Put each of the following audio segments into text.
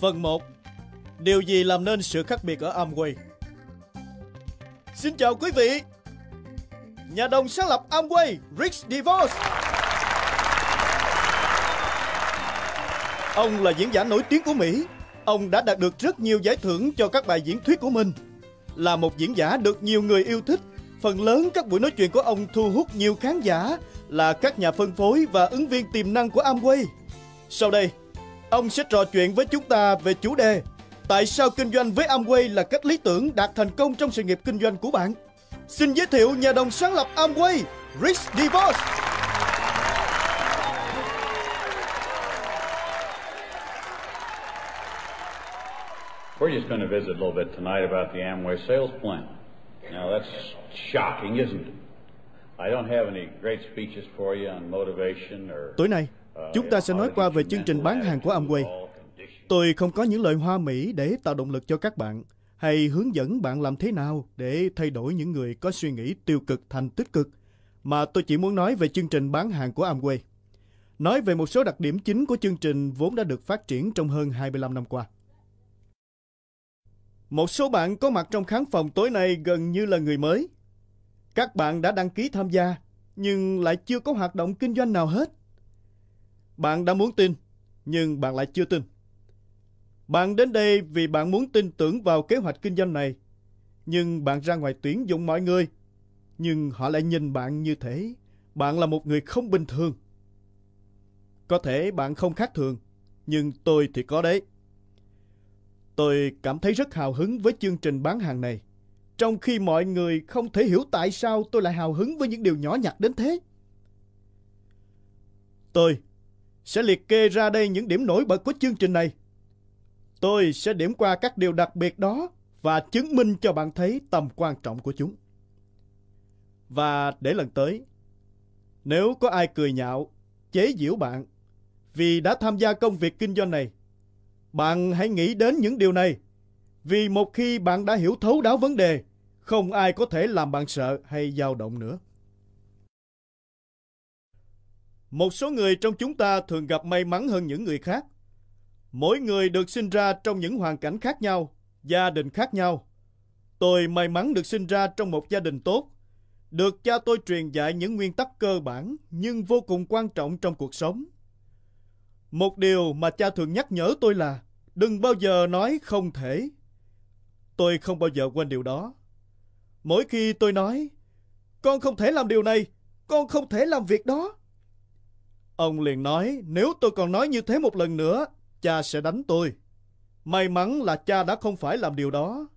Phần 1 Điều gì làm nên sự khác biệt ở Amway? Xin chào quý vị Nhà đồng sáng lập Amway, Rick DeVos Ông là diễn giả nổi tiếng của Mỹ Ông đã đạt được rất nhiều giải thưởng cho các bài diễn thuyết của mình Là một diễn giả được nhiều người yêu thích Phần lớn các buổi nói chuyện của ông thu hút nhiều khán giả Là các nhà phân phối và ứng viên tiềm năng của Amway Sau đây, Ông sẽ trò chuyện với chúng ta về chủ đề Tại sao kinh doanh với Amway là cách lý tưởng đạt thành công trong sự nghiệp kinh doanh của bạn? Xin giới thiệu nhà đồng sáng lập Amway, Rich DeVos. We're just going to visit a little bit tonight about the Amway sales plan. Now that's shocking, isn't it? I don't have any great speeches for you on motivation or Tối nay, Chúng ta sẽ nói qua về chương trình bán hàng của Amway. Tôi không có những lời hoa mỹ để tạo động lực cho các bạn hay hướng dẫn bạn làm thế nào để thay đổi những người có suy nghĩ tiêu cực thành tích cực, mà tôi chỉ muốn nói về chương trình bán hàng của Amway. Nói về một số đặc điểm chính của chương trình vốn đã được phát triển trong hơn 25 năm qua. Một số bạn có mặt trong khán phòng tối nay gần như là người mới. Các bạn đã đăng ký tham gia, nhưng lại chưa có hoạt động kinh doanh nào hết. Bạn đã muốn tin, nhưng bạn lại chưa tin. Bạn đến đây vì bạn muốn tin tưởng vào kế hoạch kinh doanh này, nhưng bạn ra ngoài tuyển dụng mọi người, nhưng họ lại nhìn bạn như thế. Bạn là một người không bình thường. Có thể bạn không khác thường, nhưng tôi thì có đấy. Tôi cảm thấy rất hào hứng với chương trình bán hàng này, trong khi mọi người không thể hiểu tại sao tôi lại hào hứng với những điều nhỏ nhặt đến thế. Tôi sẽ liệt kê ra đây những điểm nổi bật của chương trình này. Tôi sẽ điểm qua các điều đặc biệt đó và chứng minh cho bạn thấy tầm quan trọng của chúng. Và để lần tới, nếu có ai cười nhạo, chế giễu bạn vì đã tham gia công việc kinh doanh này, bạn hãy nghĩ đến những điều này. Vì một khi bạn đã hiểu thấu đáo vấn đề, không ai có thể làm bạn sợ hay dao động nữa. Một số người trong chúng ta thường gặp may mắn hơn những người khác. Mỗi người được sinh ra trong những hoàn cảnh khác nhau, gia đình khác nhau. Tôi may mắn được sinh ra trong một gia đình tốt, được cha tôi truyền dạy những nguyên tắc cơ bản nhưng vô cùng quan trọng trong cuộc sống. Một điều mà cha thường nhắc nhở tôi là đừng bao giờ nói không thể. Tôi không bao giờ quên điều đó. Mỗi khi tôi nói, con không thể làm điều này, con không thể làm việc đó, Ông liền nói, nếu tôi còn nói như thế một lần nữa, cha sẽ đánh tôi. May mắn là cha đã không phải làm điều đó.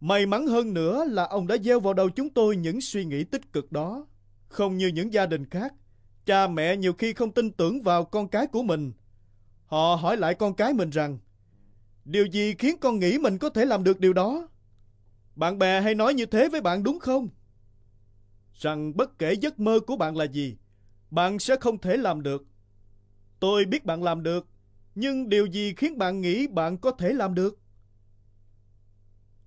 May mắn hơn nữa là ông đã gieo vào đầu chúng tôi những suy nghĩ tích cực đó. Không như những gia đình khác, cha mẹ nhiều khi không tin tưởng vào con cái của mình. Họ hỏi lại con cái mình rằng, điều gì khiến con nghĩ mình có thể làm được điều đó? Bạn bè hay nói như thế với bạn đúng không? Rằng bất kể giấc mơ của bạn là gì, bạn sẽ không thể làm được. Tôi biết bạn làm được, nhưng điều gì khiến bạn nghĩ bạn có thể làm được?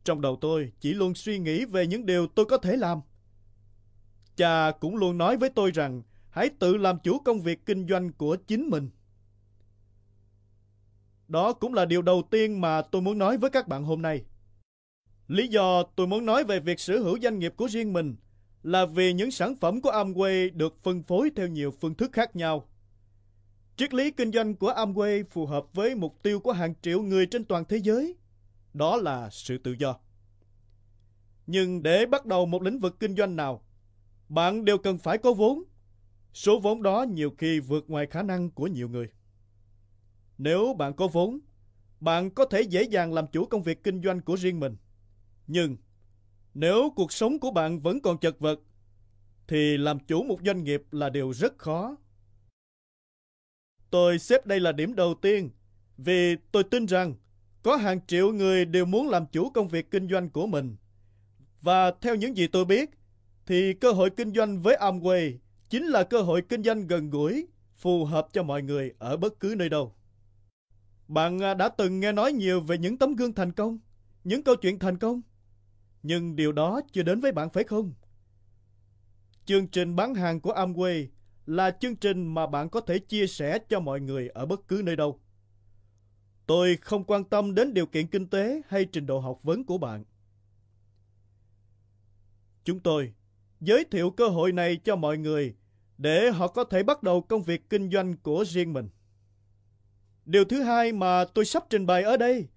Trong đầu tôi chỉ luôn suy nghĩ về những điều tôi có thể làm. Cha cũng luôn nói với tôi rằng hãy tự làm chủ công việc kinh doanh của chính mình. Đó cũng là điều đầu tiên mà tôi muốn nói với các bạn hôm nay. Lý do tôi muốn nói về việc sở hữu doanh nghiệp của riêng mình là vì những sản phẩm của Amway được phân phối theo nhiều phương thức khác nhau. Triết lý kinh doanh của Amway phù hợp với mục tiêu của hàng triệu người trên toàn thế giới, đó là sự tự do. Nhưng để bắt đầu một lĩnh vực kinh doanh nào, bạn đều cần phải có vốn. Số vốn đó nhiều khi vượt ngoài khả năng của nhiều người. Nếu bạn có vốn, bạn có thể dễ dàng làm chủ công việc kinh doanh của riêng mình. Nhưng nếu cuộc sống của bạn vẫn còn chật vật, thì làm chủ một doanh nghiệp là điều rất khó. Tôi xếp đây là điểm đầu tiên, vì tôi tin rằng có hàng triệu người đều muốn làm chủ công việc kinh doanh của mình. Và theo những gì tôi biết, thì cơ hội kinh doanh với Amway chính là cơ hội kinh doanh gần gũi, phù hợp cho mọi người ở bất cứ nơi đâu. Bạn à, đã từng nghe nói nhiều về những tấm gương thành công, những câu chuyện thành công nhưng điều đó chưa đến với bạn phải không? Chương trình bán hàng của Amway là chương trình mà bạn có thể chia sẻ cho mọi người ở bất cứ nơi đâu. Tôi không quan tâm đến điều kiện kinh tế hay trình độ học vấn của bạn. Chúng tôi giới thiệu cơ hội này cho mọi người để họ có thể bắt đầu công việc kinh doanh của riêng mình. Điều thứ hai mà tôi sắp trình bày ở đây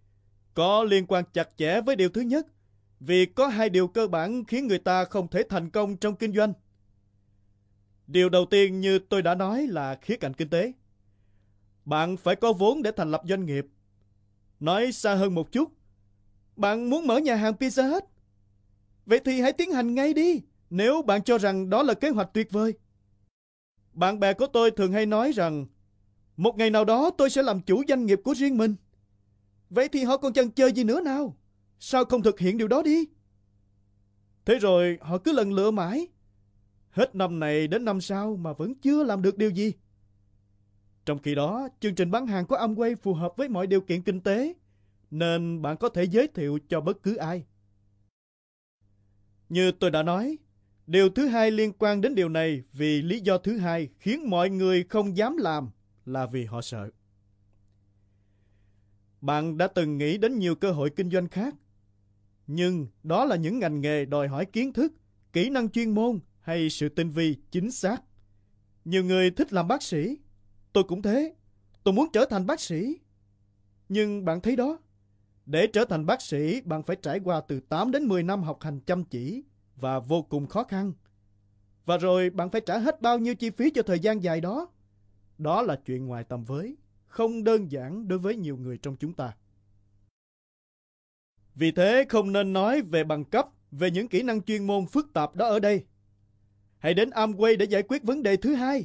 có liên quan chặt chẽ với điều thứ nhất – vì có hai điều cơ bản khiến người ta không thể thành công trong kinh doanh. Điều đầu tiên như tôi đã nói là khía cạnh kinh tế. Bạn phải có vốn để thành lập doanh nghiệp. Nói xa hơn một chút, bạn muốn mở nhà hàng Pizza hết. Vậy thì hãy tiến hành ngay đi, nếu bạn cho rằng đó là kế hoạch tuyệt vời. Bạn bè của tôi thường hay nói rằng, một ngày nào đó tôi sẽ làm chủ doanh nghiệp của riêng mình. Vậy thì họ còn chần chờ gì nữa nào? Sao không thực hiện điều đó đi? Thế rồi họ cứ lần lựa mãi. Hết năm này đến năm sau mà vẫn chưa làm được điều gì. Trong khi đó, chương trình bán hàng của Amway phù hợp với mọi điều kiện kinh tế, nên bạn có thể giới thiệu cho bất cứ ai. Như tôi đã nói, điều thứ hai liên quan đến điều này vì lý do thứ hai khiến mọi người không dám làm là vì họ sợ. Bạn đã từng nghĩ đến nhiều cơ hội kinh doanh khác nhưng đó là những ngành nghề đòi hỏi kiến thức, kỹ năng chuyên môn hay sự tinh vi chính xác. Nhiều người thích làm bác sĩ. Tôi cũng thế. Tôi muốn trở thành bác sĩ. Nhưng bạn thấy đó, để trở thành bác sĩ, bạn phải trải qua từ 8 đến 10 năm học hành chăm chỉ và vô cùng khó khăn. Và rồi bạn phải trả hết bao nhiêu chi phí cho thời gian dài đó. Đó là chuyện ngoài tầm với, không đơn giản đối với nhiều người trong chúng ta. Vì thế không nên nói về bằng cấp, về những kỹ năng chuyên môn phức tạp đó ở đây. Hãy đến Amway để giải quyết vấn đề thứ hai.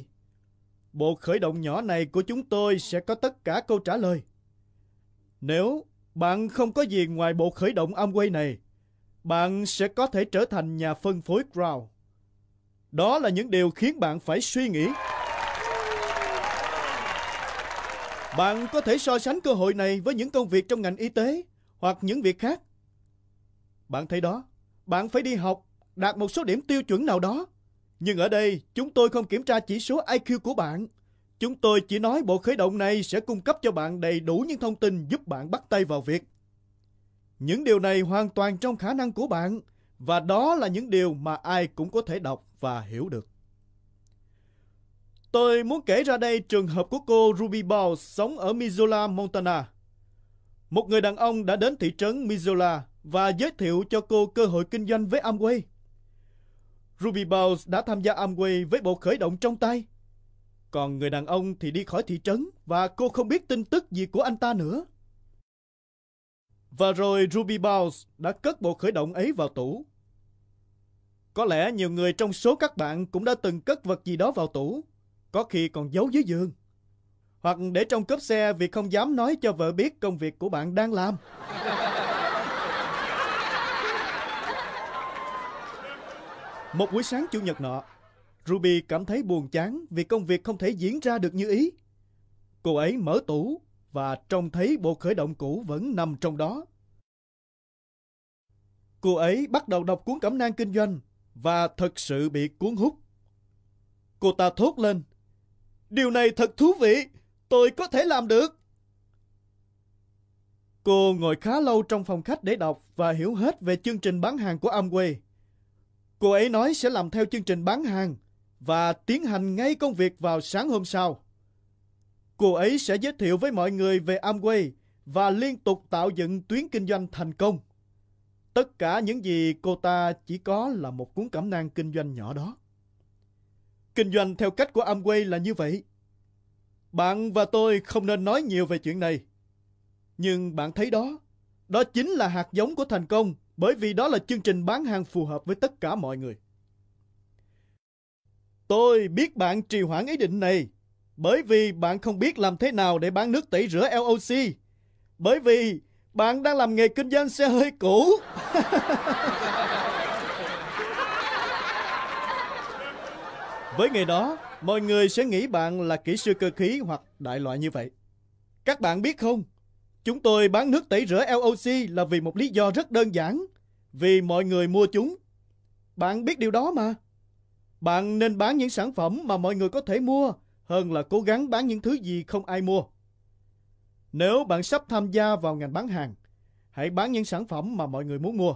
Bộ khởi động nhỏ này của chúng tôi sẽ có tất cả câu trả lời. Nếu bạn không có gì ngoài bộ khởi động Amway này, bạn sẽ có thể trở thành nhà phân phối crowd. Đó là những điều khiến bạn phải suy nghĩ. Bạn có thể so sánh cơ hội này với những công việc trong ngành y tế hoặc những việc khác. Bạn thấy đó, bạn phải đi học, đạt một số điểm tiêu chuẩn nào đó. Nhưng ở đây, chúng tôi không kiểm tra chỉ số IQ của bạn. Chúng tôi chỉ nói bộ khởi động này sẽ cung cấp cho bạn đầy đủ những thông tin giúp bạn bắt tay vào việc. Những điều này hoàn toàn trong khả năng của bạn và đó là những điều mà ai cũng có thể đọc và hiểu được. Tôi muốn kể ra đây trường hợp của cô Ruby Ball sống ở Missoula, Montana. Một người đàn ông đã đến thị trấn Missoula và giới thiệu cho cô cơ hội kinh doanh với Amway. Ruby Bowles đã tham gia Amway với bộ khởi động trong tay. Còn người đàn ông thì đi khỏi thị trấn và cô không biết tin tức gì của anh ta nữa. Và rồi Ruby Bowles đã cất bộ khởi động ấy vào tủ. Có lẽ nhiều người trong số các bạn cũng đã từng cất vật gì đó vào tủ, có khi còn giấu dưới giường. Hoặc để trong cốp xe vì không dám nói cho vợ biết công việc của bạn đang làm. Một buổi sáng chủ nhật nọ, Ruby cảm thấy buồn chán vì công việc không thể diễn ra được như ý. Cô ấy mở tủ và trông thấy bộ khởi động cũ vẫn nằm trong đó. Cô ấy bắt đầu đọc cuốn cẩm nang kinh doanh và thật sự bị cuốn hút. Cô ta thốt lên, Điều này thật thú vị, tôi có thể làm được. Cô ngồi khá lâu trong phòng khách để đọc và hiểu hết về chương trình bán hàng của Amway. Cô ấy nói sẽ làm theo chương trình bán hàng và tiến hành ngay công việc vào sáng hôm sau. Cô ấy sẽ giới thiệu với mọi người về Amway và liên tục tạo dựng tuyến kinh doanh thành công. Tất cả những gì cô ta chỉ có là một cuốn cẩm nang kinh doanh nhỏ đó. Kinh doanh theo cách của Amway là như vậy. Bạn và tôi không nên nói nhiều về chuyện này. Nhưng bạn thấy đó, đó chính là hạt giống của thành công bởi vì đó là chương trình bán hàng phù hợp với tất cả mọi người. Tôi biết bạn trì hoãn ý định này bởi vì bạn không biết làm thế nào để bán nước tẩy rửa LOC. Bởi vì bạn đang làm nghề kinh doanh xe hơi cũ. Với nghề đó, mọi người sẽ nghĩ bạn là kỹ sư cơ khí hoặc đại loại như vậy. Các bạn biết không, Chúng tôi bán nước tẩy rửa LOC là vì một lý do rất đơn giản. Vì mọi người mua chúng. Bạn biết điều đó mà. Bạn nên bán những sản phẩm mà mọi người có thể mua hơn là cố gắng bán những thứ gì không ai mua. Nếu bạn sắp tham gia vào ngành bán hàng, hãy bán những sản phẩm mà mọi người muốn mua.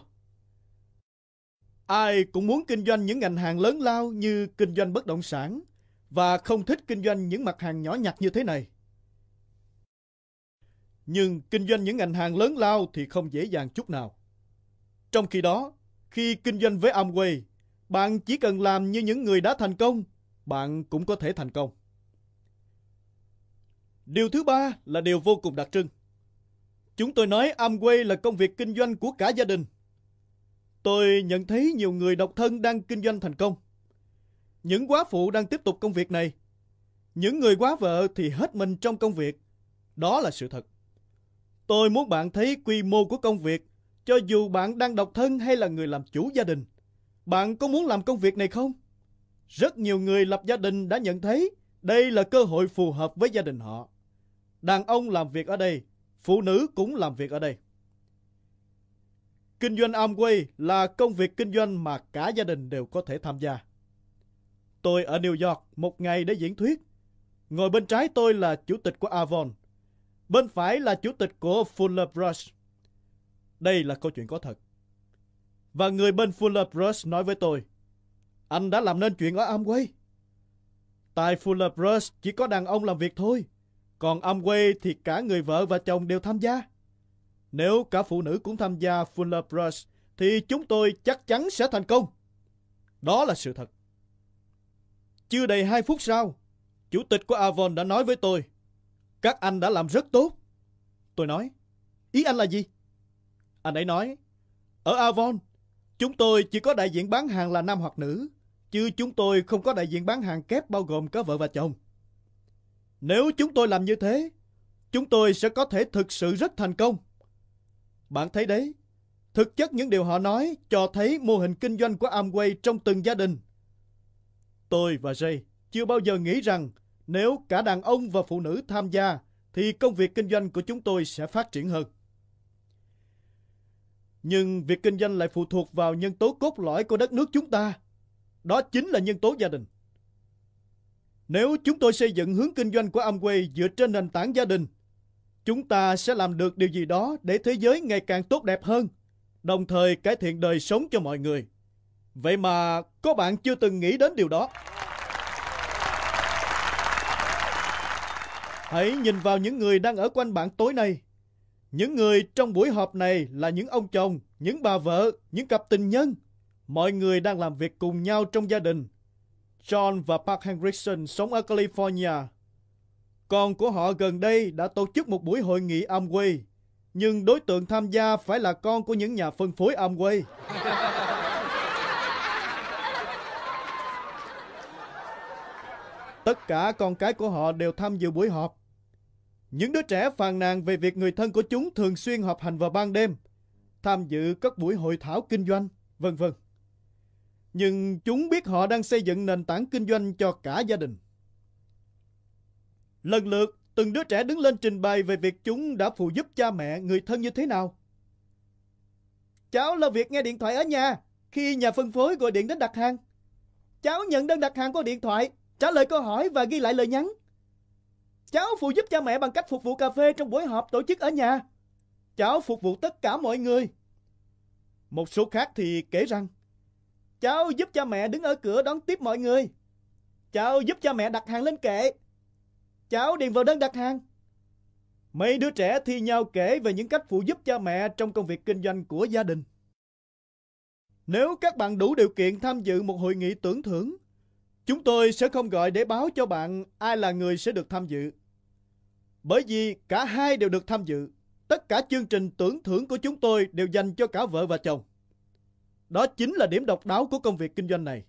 Ai cũng muốn kinh doanh những ngành hàng lớn lao như kinh doanh bất động sản và không thích kinh doanh những mặt hàng nhỏ nhặt như thế này nhưng kinh doanh những ngành hàng lớn lao thì không dễ dàng chút nào. Trong khi đó, khi kinh doanh với Amway, bạn chỉ cần làm như những người đã thành công, bạn cũng có thể thành công. Điều thứ ba là điều vô cùng đặc trưng. Chúng tôi nói Amway là công việc kinh doanh của cả gia đình. Tôi nhận thấy nhiều người độc thân đang kinh doanh thành công. Những quá phụ đang tiếp tục công việc này. Những người quá vợ thì hết mình trong công việc. Đó là sự thật. Tôi muốn bạn thấy quy mô của công việc, cho dù bạn đang độc thân hay là người làm chủ gia đình. Bạn có muốn làm công việc này không? Rất nhiều người lập gia đình đã nhận thấy đây là cơ hội phù hợp với gia đình họ. Đàn ông làm việc ở đây, phụ nữ cũng làm việc ở đây. Kinh doanh Amway là công việc kinh doanh mà cả gia đình đều có thể tham gia. Tôi ở New York một ngày để diễn thuyết. Ngồi bên trái tôi là chủ tịch của Avon, Bên phải là chủ tịch của Fuller Brush. Đây là câu chuyện có thật. Và người bên Fuller Brush nói với tôi, anh đã làm nên chuyện ở Amway. Tại Fuller Brush chỉ có đàn ông làm việc thôi, còn Amway thì cả người vợ và chồng đều tham gia. Nếu cả phụ nữ cũng tham gia Fuller Brush thì chúng tôi chắc chắn sẽ thành công. Đó là sự thật. Chưa đầy hai phút sau, chủ tịch của Avon đã nói với tôi, các anh đã làm rất tốt. Tôi nói, ý anh là gì? Anh ấy nói, ở Avon, chúng tôi chỉ có đại diện bán hàng là nam hoặc nữ, chứ chúng tôi không có đại diện bán hàng kép bao gồm cả vợ và chồng. Nếu chúng tôi làm như thế, chúng tôi sẽ có thể thực sự rất thành công. Bạn thấy đấy, thực chất những điều họ nói cho thấy mô hình kinh doanh của Amway trong từng gia đình. Tôi và Jay chưa bao giờ nghĩ rằng nếu cả đàn ông và phụ nữ tham gia, thì công việc kinh doanh của chúng tôi sẽ phát triển hơn. Nhưng việc kinh doanh lại phụ thuộc vào nhân tố cốt lõi của đất nước chúng ta. Đó chính là nhân tố gia đình. Nếu chúng tôi xây dựng hướng kinh doanh của Amway dựa trên nền tảng gia đình, chúng ta sẽ làm được điều gì đó để thế giới ngày càng tốt đẹp hơn, đồng thời cải thiện đời sống cho mọi người. Vậy mà có bạn chưa từng nghĩ đến điều đó. Hãy nhìn vào những người đang ở quanh bạn tối nay. Những người trong buổi họp này là những ông chồng, những bà vợ, những cặp tình nhân. Mọi người đang làm việc cùng nhau trong gia đình. John và Park Henriksen sống ở California. Con của họ gần đây đã tổ chức một buổi hội nghị Amway, nhưng đối tượng tham gia phải là con của những nhà phân phối Amway. Tất cả con cái của họ đều tham dự buổi họp. Những đứa trẻ phàn nàn về việc người thân của chúng thường xuyên họp hành vào ban đêm, tham dự các buổi hội thảo kinh doanh, vân vân. Nhưng chúng biết họ đang xây dựng nền tảng kinh doanh cho cả gia đình. Lần lượt, từng đứa trẻ đứng lên trình bày về việc chúng đã phụ giúp cha mẹ, người thân như thế nào. Cháu là việc nghe điện thoại ở nhà, khi nhà phân phối gọi điện đến đặt hàng. Cháu nhận đơn đặt hàng qua điện thoại, trả lời câu hỏi và ghi lại lời nhắn. Cháu phụ giúp cha mẹ bằng cách phục vụ cà phê trong buổi họp tổ chức ở nhà. Cháu phục vụ tất cả mọi người. Một số khác thì kể rằng, cháu giúp cha mẹ đứng ở cửa đón tiếp mọi người. Cháu giúp cha mẹ đặt hàng lên kệ. Cháu điền vào đơn đặt hàng. Mấy đứa trẻ thi nhau kể về những cách phụ giúp cha mẹ trong công việc kinh doanh của gia đình. Nếu các bạn đủ điều kiện tham dự một hội nghị tưởng thưởng, chúng tôi sẽ không gọi để báo cho bạn ai là người sẽ được tham dự. Bởi vì cả hai đều được tham dự, tất cả chương trình tưởng thưởng của chúng tôi đều dành cho cả vợ và chồng. Đó chính là điểm độc đáo của công việc kinh doanh này.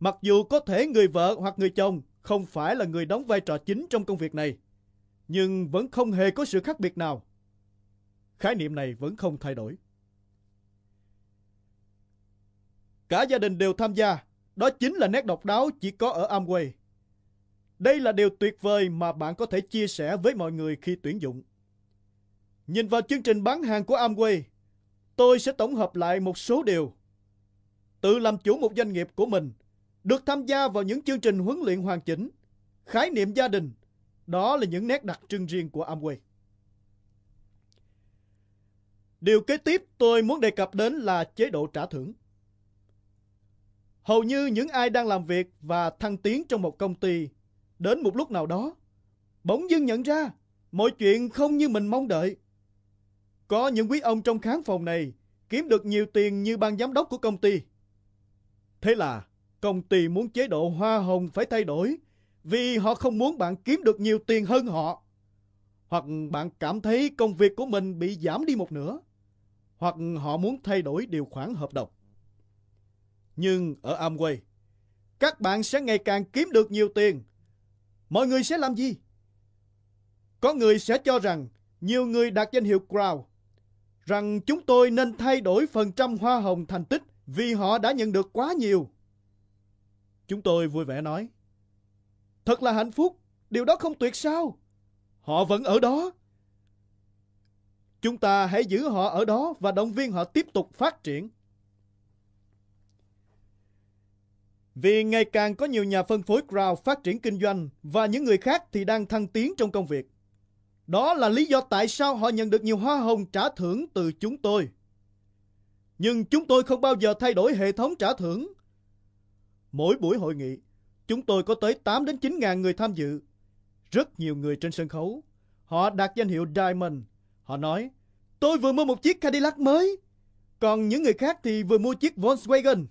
Mặc dù có thể người vợ hoặc người chồng không phải là người đóng vai trò chính trong công việc này, nhưng vẫn không hề có sự khác biệt nào. Khái niệm này vẫn không thay đổi. Cả gia đình đều tham gia, đó chính là nét độc đáo chỉ có ở Amway đây là điều tuyệt vời mà bạn có thể chia sẻ với mọi người khi tuyển dụng. Nhìn vào chương trình bán hàng của Amway, tôi sẽ tổng hợp lại một số điều. Tự làm chủ một doanh nghiệp của mình, được tham gia vào những chương trình huấn luyện hoàn chỉnh, khái niệm gia đình, đó là những nét đặc trưng riêng của Amway. Điều kế tiếp tôi muốn đề cập đến là chế độ trả thưởng. Hầu như những ai đang làm việc và thăng tiến trong một công ty Đến một lúc nào đó, bỗng dưng nhận ra mọi chuyện không như mình mong đợi. Có những quý ông trong khán phòng này kiếm được nhiều tiền như ban giám đốc của công ty. Thế là công ty muốn chế độ hoa hồng phải thay đổi vì họ không muốn bạn kiếm được nhiều tiền hơn họ. Hoặc bạn cảm thấy công việc của mình bị giảm đi một nửa. Hoặc họ muốn thay đổi điều khoản hợp đồng. Nhưng ở Amway, các bạn sẽ ngày càng kiếm được nhiều tiền mọi người sẽ làm gì? Có người sẽ cho rằng nhiều người đạt danh hiệu crowd, rằng chúng tôi nên thay đổi phần trăm hoa hồng thành tích vì họ đã nhận được quá nhiều. Chúng tôi vui vẻ nói, thật là hạnh phúc, điều đó không tuyệt sao. Họ vẫn ở đó. Chúng ta hãy giữ họ ở đó và động viên họ tiếp tục phát triển. Vì ngày càng có nhiều nhà phân phối crowd phát triển kinh doanh và những người khác thì đang thăng tiến trong công việc. Đó là lý do tại sao họ nhận được nhiều hoa hồng trả thưởng từ chúng tôi. Nhưng chúng tôi không bao giờ thay đổi hệ thống trả thưởng. Mỗi buổi hội nghị, chúng tôi có tới 8 đến 9 ngàn người tham dự. Rất nhiều người trên sân khấu. Họ đạt danh hiệu Diamond. Họ nói, tôi vừa mua một chiếc Cadillac mới. Còn những người khác thì vừa mua chiếc Volkswagen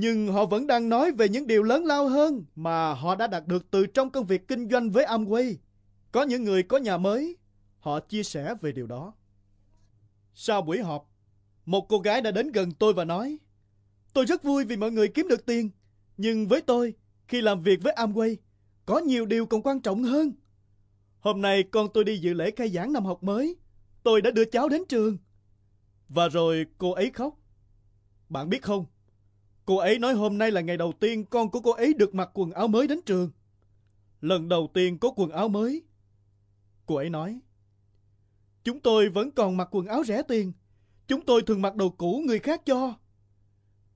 nhưng họ vẫn đang nói về những điều lớn lao hơn mà họ đã đạt được từ trong công việc kinh doanh với Amway. Có những người có nhà mới, họ chia sẻ về điều đó. Sau buổi họp, một cô gái đã đến gần tôi và nói, Tôi rất vui vì mọi người kiếm được tiền, nhưng với tôi, khi làm việc với Amway, có nhiều điều còn quan trọng hơn. Hôm nay con tôi đi dự lễ khai giảng năm học mới, tôi đã đưa cháu đến trường. Và rồi cô ấy khóc. Bạn biết không, Cô ấy nói hôm nay là ngày đầu tiên con của cô ấy được mặc quần áo mới đến trường. Lần đầu tiên có quần áo mới. Cô ấy nói, Chúng tôi vẫn còn mặc quần áo rẻ tiền. Chúng tôi thường mặc đồ cũ người khác cho.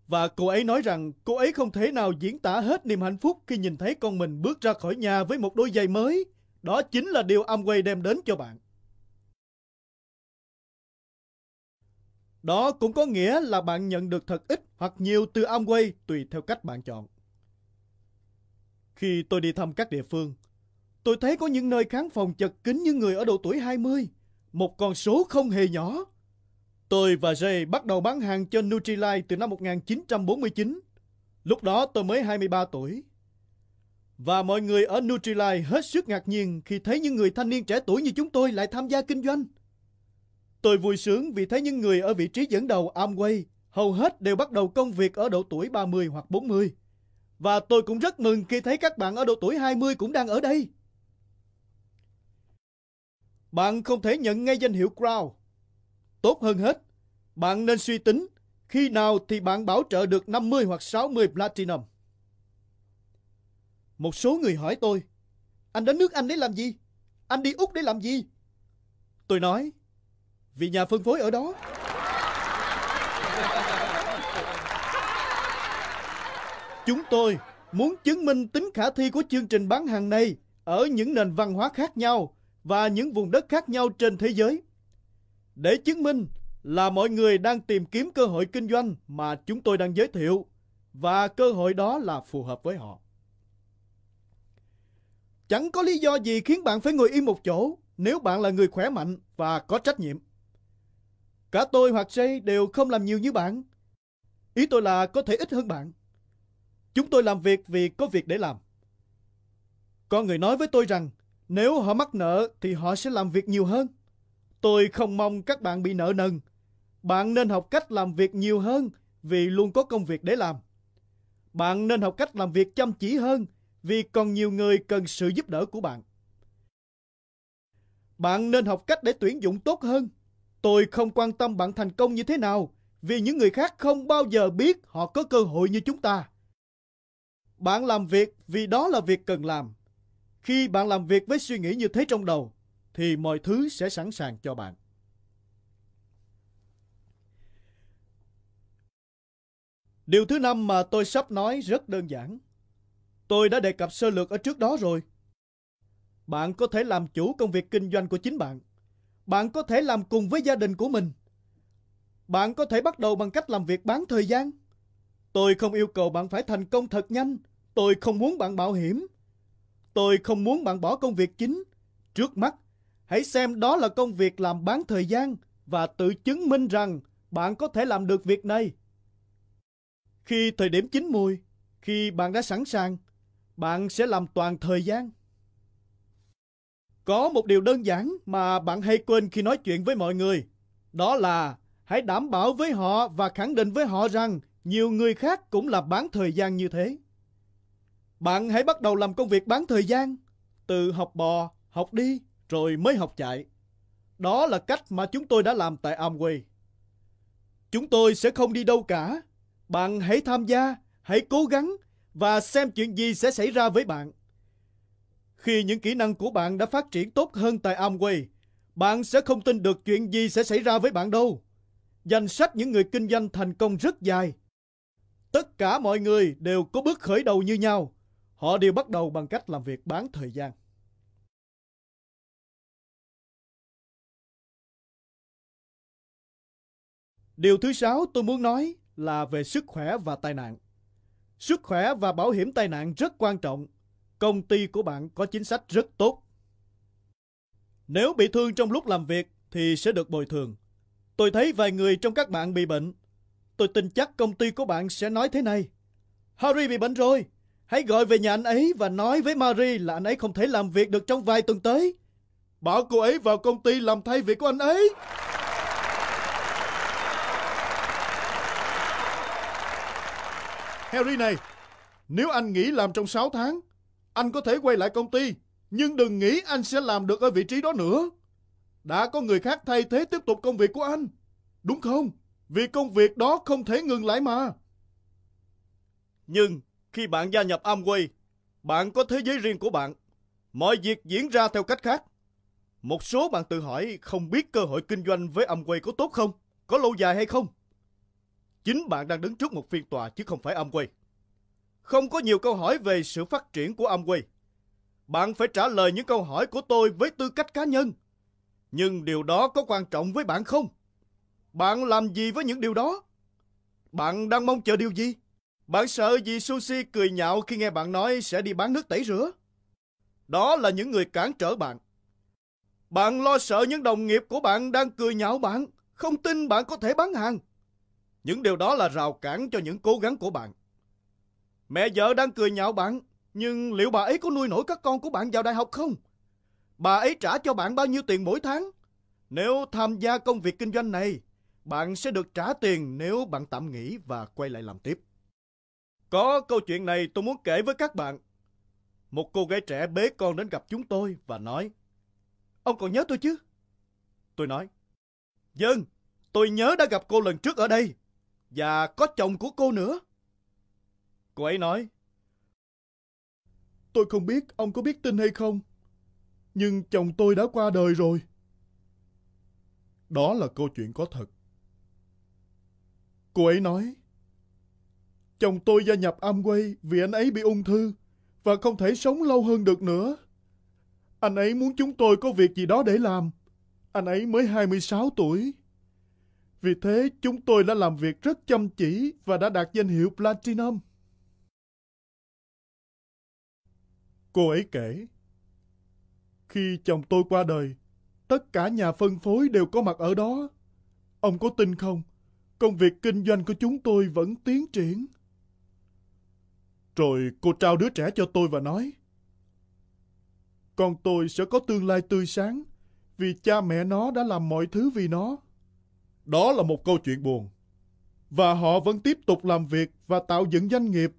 Và cô ấy nói rằng cô ấy không thể nào diễn tả hết niềm hạnh phúc khi nhìn thấy con mình bước ra khỏi nhà với một đôi giày mới. Đó chính là điều Amway đem đến cho bạn. Đó cũng có nghĩa là bạn nhận được thật ít hoặc nhiều từ Amway tùy theo cách bạn chọn. Khi tôi đi thăm các địa phương, tôi thấy có những nơi khán phòng chật kín như người ở độ tuổi 20, một con số không hề nhỏ. Tôi và Jay bắt đầu bán hàng cho Nutrilite từ năm 1949. Lúc đó tôi mới 23 tuổi. Và mọi người ở Nutrilite hết sức ngạc nhiên khi thấy những người thanh niên trẻ tuổi như chúng tôi lại tham gia kinh doanh. Tôi vui sướng vì thấy những người ở vị trí dẫn đầu Amway hầu hết đều bắt đầu công việc ở độ tuổi 30 hoặc 40. Và tôi cũng rất mừng khi thấy các bạn ở độ tuổi 20 cũng đang ở đây. Bạn không thể nhận ngay danh hiệu Crown. Tốt hơn hết, bạn nên suy tính khi nào thì bạn bảo trợ được 50 hoặc 60 Platinum. Một số người hỏi tôi, anh đến nước Anh để làm gì? Anh đi Úc để làm gì? Tôi nói, vì nhà phân phối ở đó Chúng tôi muốn chứng minh tính khả thi của chương trình bán hàng này ở những nền văn hóa khác nhau và những vùng đất khác nhau trên thế giới. Để chứng minh là mọi người đang tìm kiếm cơ hội kinh doanh mà chúng tôi đang giới thiệu và cơ hội đó là phù hợp với họ. Chẳng có lý do gì khiến bạn phải ngồi yên một chỗ nếu bạn là người khỏe mạnh và có trách nhiệm. Cả tôi hoặc Jay đều không làm nhiều như bạn. Ý tôi là có thể ít hơn bạn. Chúng tôi làm việc vì có việc để làm. Có người nói với tôi rằng nếu họ mắc nợ thì họ sẽ làm việc nhiều hơn. Tôi không mong các bạn bị nợ nần. Bạn nên học cách làm việc nhiều hơn vì luôn có công việc để làm. Bạn nên học cách làm việc chăm chỉ hơn vì còn nhiều người cần sự giúp đỡ của bạn. Bạn nên học cách để tuyển dụng tốt hơn Tôi không quan tâm bạn thành công như thế nào, vì những người khác không bao giờ biết họ có cơ hội như chúng ta. Bạn làm việc vì đó là việc cần làm. Khi bạn làm việc với suy nghĩ như thế trong đầu, thì mọi thứ sẽ sẵn sàng cho bạn. Điều thứ năm mà tôi sắp nói rất đơn giản. Tôi đã đề cập sơ lược ở trước đó rồi. Bạn có thể làm chủ công việc kinh doanh của chính bạn. Bạn có thể làm cùng với gia đình của mình. Bạn có thể bắt đầu bằng cách làm việc bán thời gian. Tôi không yêu cầu bạn phải thành công thật nhanh. Tôi không muốn bạn mạo hiểm. Tôi không muốn bạn bỏ công việc chính. Trước mắt, hãy xem đó là công việc làm bán thời gian và tự chứng minh rằng bạn có thể làm được việc này. Khi thời điểm chín mùi, khi bạn đã sẵn sàng, bạn sẽ làm toàn thời gian. Có một điều đơn giản mà bạn hay quên khi nói chuyện với mọi người. Đó là hãy đảm bảo với họ và khẳng định với họ rằng nhiều người khác cũng là bán thời gian như thế. Bạn hãy bắt đầu làm công việc bán thời gian, từ học bò, học đi, rồi mới học chạy. Đó là cách mà chúng tôi đã làm tại Amway. Chúng tôi sẽ không đi đâu cả. Bạn hãy tham gia, hãy cố gắng và xem chuyện gì sẽ xảy ra với bạn. Khi những kỹ năng của bạn đã phát triển tốt hơn tại Amway, bạn sẽ không tin được chuyện gì sẽ xảy ra với bạn đâu. Danh sách những người kinh doanh thành công rất dài. Tất cả mọi người đều có bước khởi đầu như nhau. Họ đều bắt đầu bằng cách làm việc bán thời gian. Điều thứ sáu tôi muốn nói là về sức khỏe và tai nạn. Sức khỏe và bảo hiểm tai nạn rất quan trọng công ty của bạn có chính sách rất tốt. Nếu bị thương trong lúc làm việc thì sẽ được bồi thường. Tôi thấy vài người trong các bạn bị bệnh. Tôi tin chắc công ty của bạn sẽ nói thế này. Harry bị bệnh rồi. Hãy gọi về nhà anh ấy và nói với Marie là anh ấy không thể làm việc được trong vài tuần tới. Bảo cô ấy vào công ty làm thay việc của anh ấy. Harry này, nếu anh nghỉ làm trong 6 tháng, anh có thể quay lại công ty, nhưng đừng nghĩ anh sẽ làm được ở vị trí đó nữa. Đã có người khác thay thế tiếp tục công việc của anh, đúng không? Vì công việc đó không thể ngừng lại mà. Nhưng khi bạn gia nhập Amway, bạn có thế giới riêng của bạn. Mọi việc diễn ra theo cách khác. Một số bạn tự hỏi không biết cơ hội kinh doanh với Amway có tốt không, có lâu dài hay không. Chính bạn đang đứng trước một phiên tòa chứ không phải Amway. Không có nhiều câu hỏi về sự phát triển của Amway. Bạn phải trả lời những câu hỏi của tôi với tư cách cá nhân. Nhưng điều đó có quan trọng với bạn không? Bạn làm gì với những điều đó? Bạn đang mong chờ điều gì? Bạn sợ gì Sushi cười nhạo khi nghe bạn nói sẽ đi bán nước tẩy rửa? Đó là những người cản trở bạn. Bạn lo sợ những đồng nghiệp của bạn đang cười nhạo bạn, không tin bạn có thể bán hàng. Những điều đó là rào cản cho những cố gắng của bạn. Mẹ vợ đang cười nhạo bạn, nhưng liệu bà ấy có nuôi nổi các con của bạn vào đại học không? Bà ấy trả cho bạn bao nhiêu tiền mỗi tháng? Nếu tham gia công việc kinh doanh này, bạn sẽ được trả tiền nếu bạn tạm nghỉ và quay lại làm tiếp. Có câu chuyện này tôi muốn kể với các bạn. Một cô gái trẻ bế con đến gặp chúng tôi và nói, Ông còn nhớ tôi chứ? Tôi nói, Dân, vâng, tôi nhớ đã gặp cô lần trước ở đây, và có chồng của cô nữa. Cô ấy nói, Tôi không biết ông có biết tin hay không, nhưng chồng tôi đã qua đời rồi. Đó là câu chuyện có thật. Cô ấy nói, Chồng tôi gia nhập Amway vì anh ấy bị ung thư và không thể sống lâu hơn được nữa. Anh ấy muốn chúng tôi có việc gì đó để làm. Anh ấy mới 26 tuổi. Vì thế, chúng tôi đã làm việc rất chăm chỉ và đã đạt danh hiệu Platinum. Cô ấy kể, khi chồng tôi qua đời, tất cả nhà phân phối đều có mặt ở đó. Ông có tin không? Công việc kinh doanh của chúng tôi vẫn tiến triển. Rồi cô trao đứa trẻ cho tôi và nói, con tôi sẽ có tương lai tươi sáng vì cha mẹ nó đã làm mọi thứ vì nó. Đó là một câu chuyện buồn. Và họ vẫn tiếp tục làm việc và tạo dựng doanh nghiệp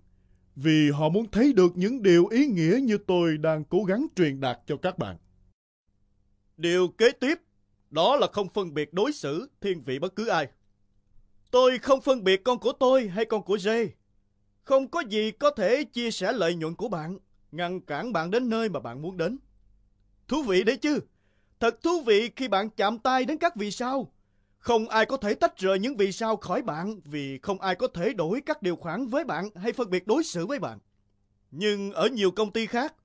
vì họ muốn thấy được những điều ý nghĩa như tôi đang cố gắng truyền đạt cho các bạn. Điều kế tiếp đó là không phân biệt đối xử thiên vị bất cứ ai. Tôi không phân biệt con của tôi hay con của Jay. Không có gì có thể chia sẻ lợi nhuận của bạn, ngăn cản bạn đến nơi mà bạn muốn đến. Thú vị đấy chứ. Thật thú vị khi bạn chạm tay đến các vì sao không ai có thể tách rời những vì sao khỏi bạn vì không ai có thể đổi các điều khoản với bạn hay phân biệt đối xử với bạn. Nhưng ở nhiều công ty khác,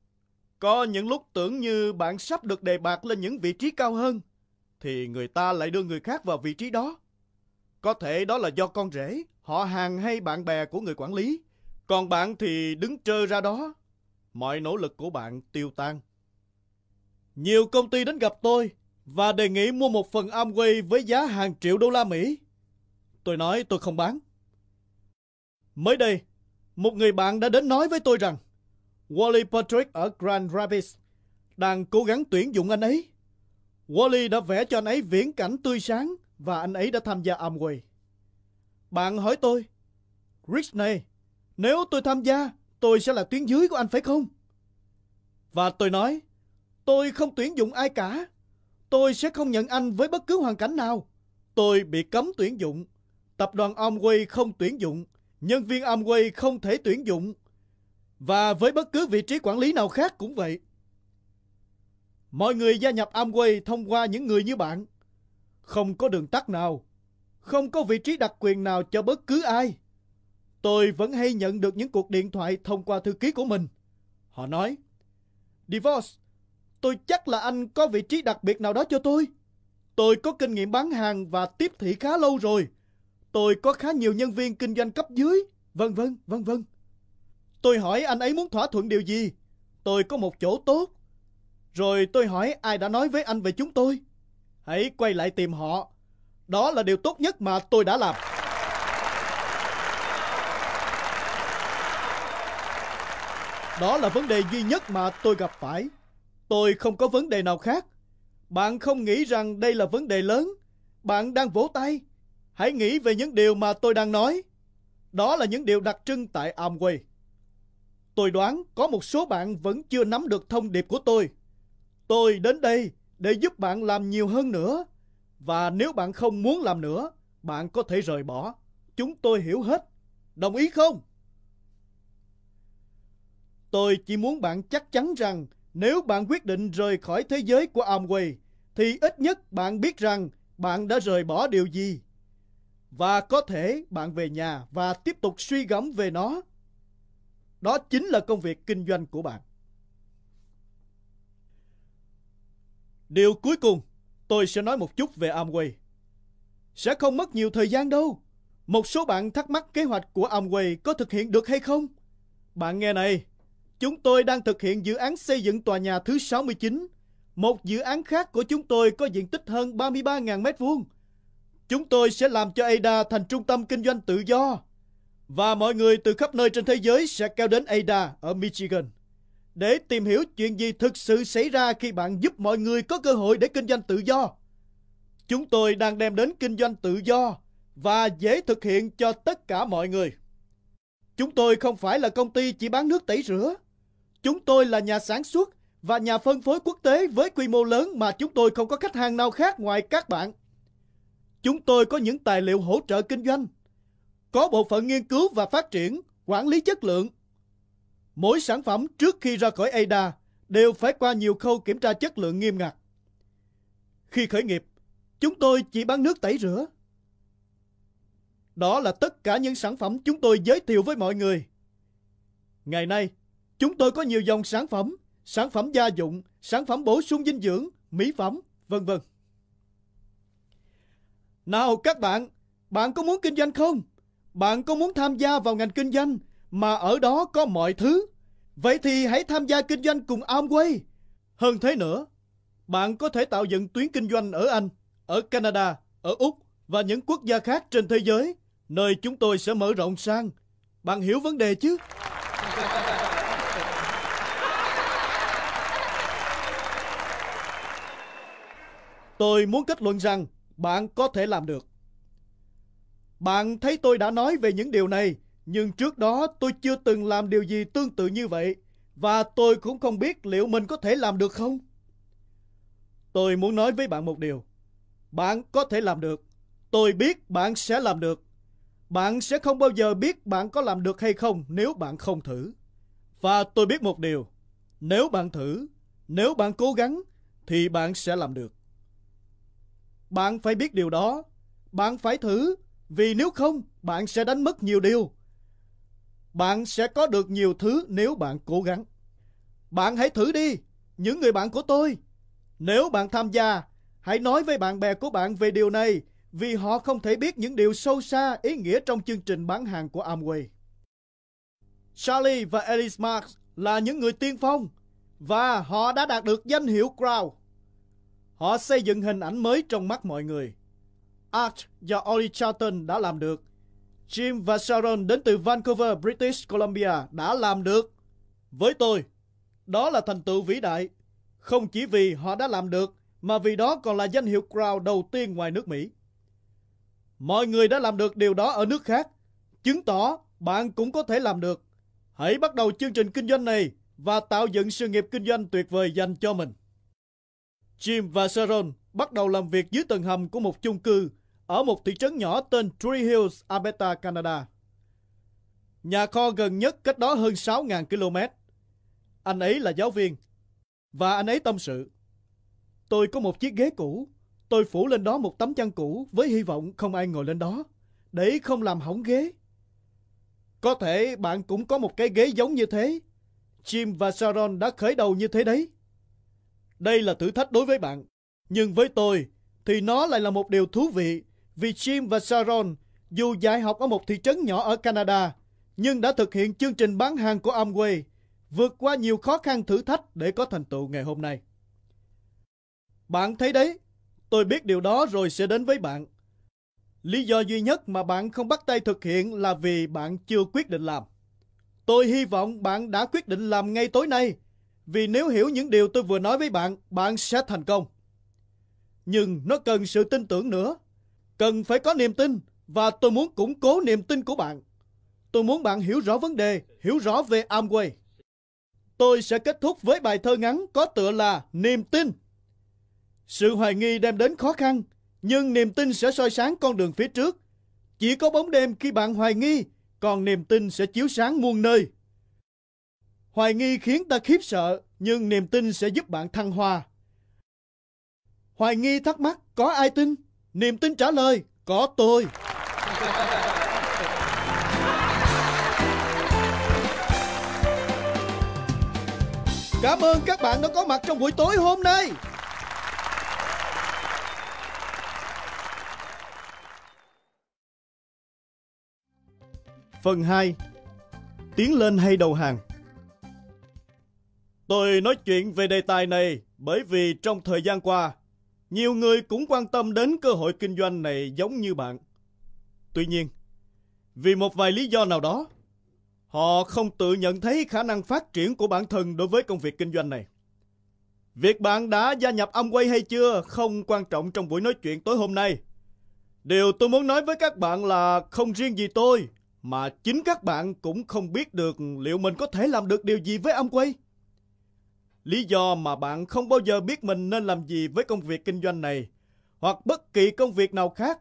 có những lúc tưởng như bạn sắp được đề bạt lên những vị trí cao hơn, thì người ta lại đưa người khác vào vị trí đó. Có thể đó là do con rể, họ hàng hay bạn bè của người quản lý. Còn bạn thì đứng trơ ra đó. Mọi nỗ lực của bạn tiêu tan. Nhiều công ty đến gặp tôi và đề nghị mua một phần Amway với giá hàng triệu đô la Mỹ. Tôi nói tôi không bán. Mới đây, một người bạn đã đến nói với tôi rằng Wally Patrick ở Grand Rapids đang cố gắng tuyển dụng anh ấy. Wally đã vẽ cho anh ấy viễn cảnh tươi sáng và anh ấy đã tham gia Amway. Bạn hỏi tôi, Rich này, nếu tôi tham gia, tôi sẽ là tuyến dưới của anh phải không? Và tôi nói, tôi không tuyển dụng ai cả. Tôi sẽ không nhận anh với bất cứ hoàn cảnh nào. Tôi bị cấm tuyển dụng. Tập đoàn Amway không tuyển dụng. Nhân viên Amway không thể tuyển dụng. Và với bất cứ vị trí quản lý nào khác cũng vậy. Mọi người gia nhập Amway thông qua những người như bạn. Không có đường tắt nào. Không có vị trí đặc quyền nào cho bất cứ ai. Tôi vẫn hay nhận được những cuộc điện thoại thông qua thư ký của mình. Họ nói, Divorce, Tôi chắc là anh có vị trí đặc biệt nào đó cho tôi. Tôi có kinh nghiệm bán hàng và tiếp thị khá lâu rồi. Tôi có khá nhiều nhân viên kinh doanh cấp dưới, vân vân, vân vân. Tôi hỏi anh ấy muốn thỏa thuận điều gì? Tôi có một chỗ tốt. Rồi tôi hỏi ai đã nói với anh về chúng tôi? Hãy quay lại tìm họ. Đó là điều tốt nhất mà tôi đã làm. Đó là vấn đề duy nhất mà tôi gặp phải. Tôi không có vấn đề nào khác. Bạn không nghĩ rằng đây là vấn đề lớn. Bạn đang vỗ tay. Hãy nghĩ về những điều mà tôi đang nói. Đó là những điều đặc trưng tại Amway. Tôi đoán có một số bạn vẫn chưa nắm được thông điệp của tôi. Tôi đến đây để giúp bạn làm nhiều hơn nữa. Và nếu bạn không muốn làm nữa, bạn có thể rời bỏ. Chúng tôi hiểu hết. Đồng ý không? Tôi chỉ muốn bạn chắc chắn rằng nếu bạn quyết định rời khỏi thế giới của Amway, thì ít nhất bạn biết rằng bạn đã rời bỏ điều gì. Và có thể bạn về nhà và tiếp tục suy gẫm về nó. Đó chính là công việc kinh doanh của bạn. Điều cuối cùng, tôi sẽ nói một chút về Amway. Sẽ không mất nhiều thời gian đâu. Một số bạn thắc mắc kế hoạch của Amway có thực hiện được hay không? Bạn nghe này, chúng tôi đang thực hiện dự án xây dựng tòa nhà thứ 69. Một dự án khác của chúng tôi có diện tích hơn 33.000 m2. Chúng tôi sẽ làm cho ADA thành trung tâm kinh doanh tự do. Và mọi người từ khắp nơi trên thế giới sẽ kéo đến ADA ở Michigan để tìm hiểu chuyện gì thực sự xảy ra khi bạn giúp mọi người có cơ hội để kinh doanh tự do. Chúng tôi đang đem đến kinh doanh tự do và dễ thực hiện cho tất cả mọi người. Chúng tôi không phải là công ty chỉ bán nước tẩy rửa. Chúng tôi là nhà sản xuất và nhà phân phối quốc tế với quy mô lớn mà chúng tôi không có khách hàng nào khác ngoài các bạn. Chúng tôi có những tài liệu hỗ trợ kinh doanh, có bộ phận nghiên cứu và phát triển, quản lý chất lượng. Mỗi sản phẩm trước khi ra khỏi ADA đều phải qua nhiều khâu kiểm tra chất lượng nghiêm ngặt. Khi khởi nghiệp, chúng tôi chỉ bán nước tẩy rửa. Đó là tất cả những sản phẩm chúng tôi giới thiệu với mọi người. Ngày nay, Chúng tôi có nhiều dòng sản phẩm, sản phẩm gia dụng, sản phẩm bổ sung dinh dưỡng, mỹ phẩm, vân vân. Nào các bạn, bạn có muốn kinh doanh không? Bạn có muốn tham gia vào ngành kinh doanh mà ở đó có mọi thứ? Vậy thì hãy tham gia kinh doanh cùng Amway. Hơn thế nữa, bạn có thể tạo dựng tuyến kinh doanh ở Anh, ở Canada, ở Úc và những quốc gia khác trên thế giới, nơi chúng tôi sẽ mở rộng sang. Bạn hiểu vấn đề chứ? Tôi muốn kết luận rằng bạn có thể làm được. Bạn thấy tôi đã nói về những điều này, nhưng trước đó tôi chưa từng làm điều gì tương tự như vậy và tôi cũng không biết liệu mình có thể làm được không. Tôi muốn nói với bạn một điều. Bạn có thể làm được. Tôi biết bạn sẽ làm được. Bạn sẽ không bao giờ biết bạn có làm được hay không nếu bạn không thử. Và tôi biết một điều. Nếu bạn thử, nếu bạn cố gắng, thì bạn sẽ làm được. Bạn phải biết điều đó. Bạn phải thử, vì nếu không, bạn sẽ đánh mất nhiều điều. Bạn sẽ có được nhiều thứ nếu bạn cố gắng. Bạn hãy thử đi, những người bạn của tôi. Nếu bạn tham gia, hãy nói với bạn bè của bạn về điều này vì họ không thể biết những điều sâu xa ý nghĩa trong chương trình bán hàng của Amway. Charlie và Alice Marks là những người tiên phong và họ đã đạt được danh hiệu Crown. Họ xây dựng hình ảnh mới trong mắt mọi người. Art do Ollie Charlton đã làm được. Jim và Sharon đến từ Vancouver, British Columbia đã làm được. Với tôi, đó là thành tựu vĩ đại. Không chỉ vì họ đã làm được, mà vì đó còn là danh hiệu crowd đầu tiên ngoài nước Mỹ. Mọi người đã làm được điều đó ở nước khác, chứng tỏ bạn cũng có thể làm được. Hãy bắt đầu chương trình kinh doanh này và tạo dựng sự nghiệp kinh doanh tuyệt vời dành cho mình. Jim và Sharon bắt đầu làm việc dưới tầng hầm của một chung cư ở một thị trấn nhỏ tên Tree Hills, Alberta, Canada. Nhà kho gần nhất cách đó hơn 6.000 km. Anh ấy là giáo viên, và anh ấy tâm sự. Tôi có một chiếc ghế cũ, tôi phủ lên đó một tấm chăn cũ với hy vọng không ai ngồi lên đó, để không làm hỏng ghế. Có thể bạn cũng có một cái ghế giống như thế. Jim và Sharon đã khởi đầu như thế đấy. Đây là thử thách đối với bạn. Nhưng với tôi thì nó lại là một điều thú vị vì Jim và Sharon dù dạy học ở một thị trấn nhỏ ở Canada nhưng đã thực hiện chương trình bán hàng của Amway vượt qua nhiều khó khăn thử thách để có thành tựu ngày hôm nay. Bạn thấy đấy, tôi biết điều đó rồi sẽ đến với bạn. Lý do duy nhất mà bạn không bắt tay thực hiện là vì bạn chưa quyết định làm. Tôi hy vọng bạn đã quyết định làm ngay tối nay vì nếu hiểu những điều tôi vừa nói với bạn, bạn sẽ thành công. Nhưng nó cần sự tin tưởng nữa. Cần phải có niềm tin và tôi muốn củng cố niềm tin của bạn. Tôi muốn bạn hiểu rõ vấn đề, hiểu rõ về Amway. Tôi sẽ kết thúc với bài thơ ngắn có tựa là Niềm tin. Sự hoài nghi đem đến khó khăn, nhưng niềm tin sẽ soi sáng con đường phía trước. Chỉ có bóng đêm khi bạn hoài nghi, còn niềm tin sẽ chiếu sáng muôn nơi. Hoài nghi khiến ta khiếp sợ, nhưng niềm tin sẽ giúp bạn thăng hoa. Hoài nghi thắc mắc, có ai tin? Niềm tin trả lời, có tôi. Cảm ơn các bạn đã có mặt trong buổi tối hôm nay. Phần 2 Tiến lên hay đầu hàng Tôi nói chuyện về đề tài này bởi vì trong thời gian qua, nhiều người cũng quan tâm đến cơ hội kinh doanh này giống như bạn. Tuy nhiên, vì một vài lý do nào đó, họ không tự nhận thấy khả năng phát triển của bản thân đối với công việc kinh doanh này. Việc bạn đã gia nhập Amway hay chưa không quan trọng trong buổi nói chuyện tối hôm nay. Điều tôi muốn nói với các bạn là không riêng gì tôi, mà chính các bạn cũng không biết được liệu mình có thể làm được điều gì với Amway lý do mà bạn không bao giờ biết mình nên làm gì với công việc kinh doanh này hoặc bất kỳ công việc nào khác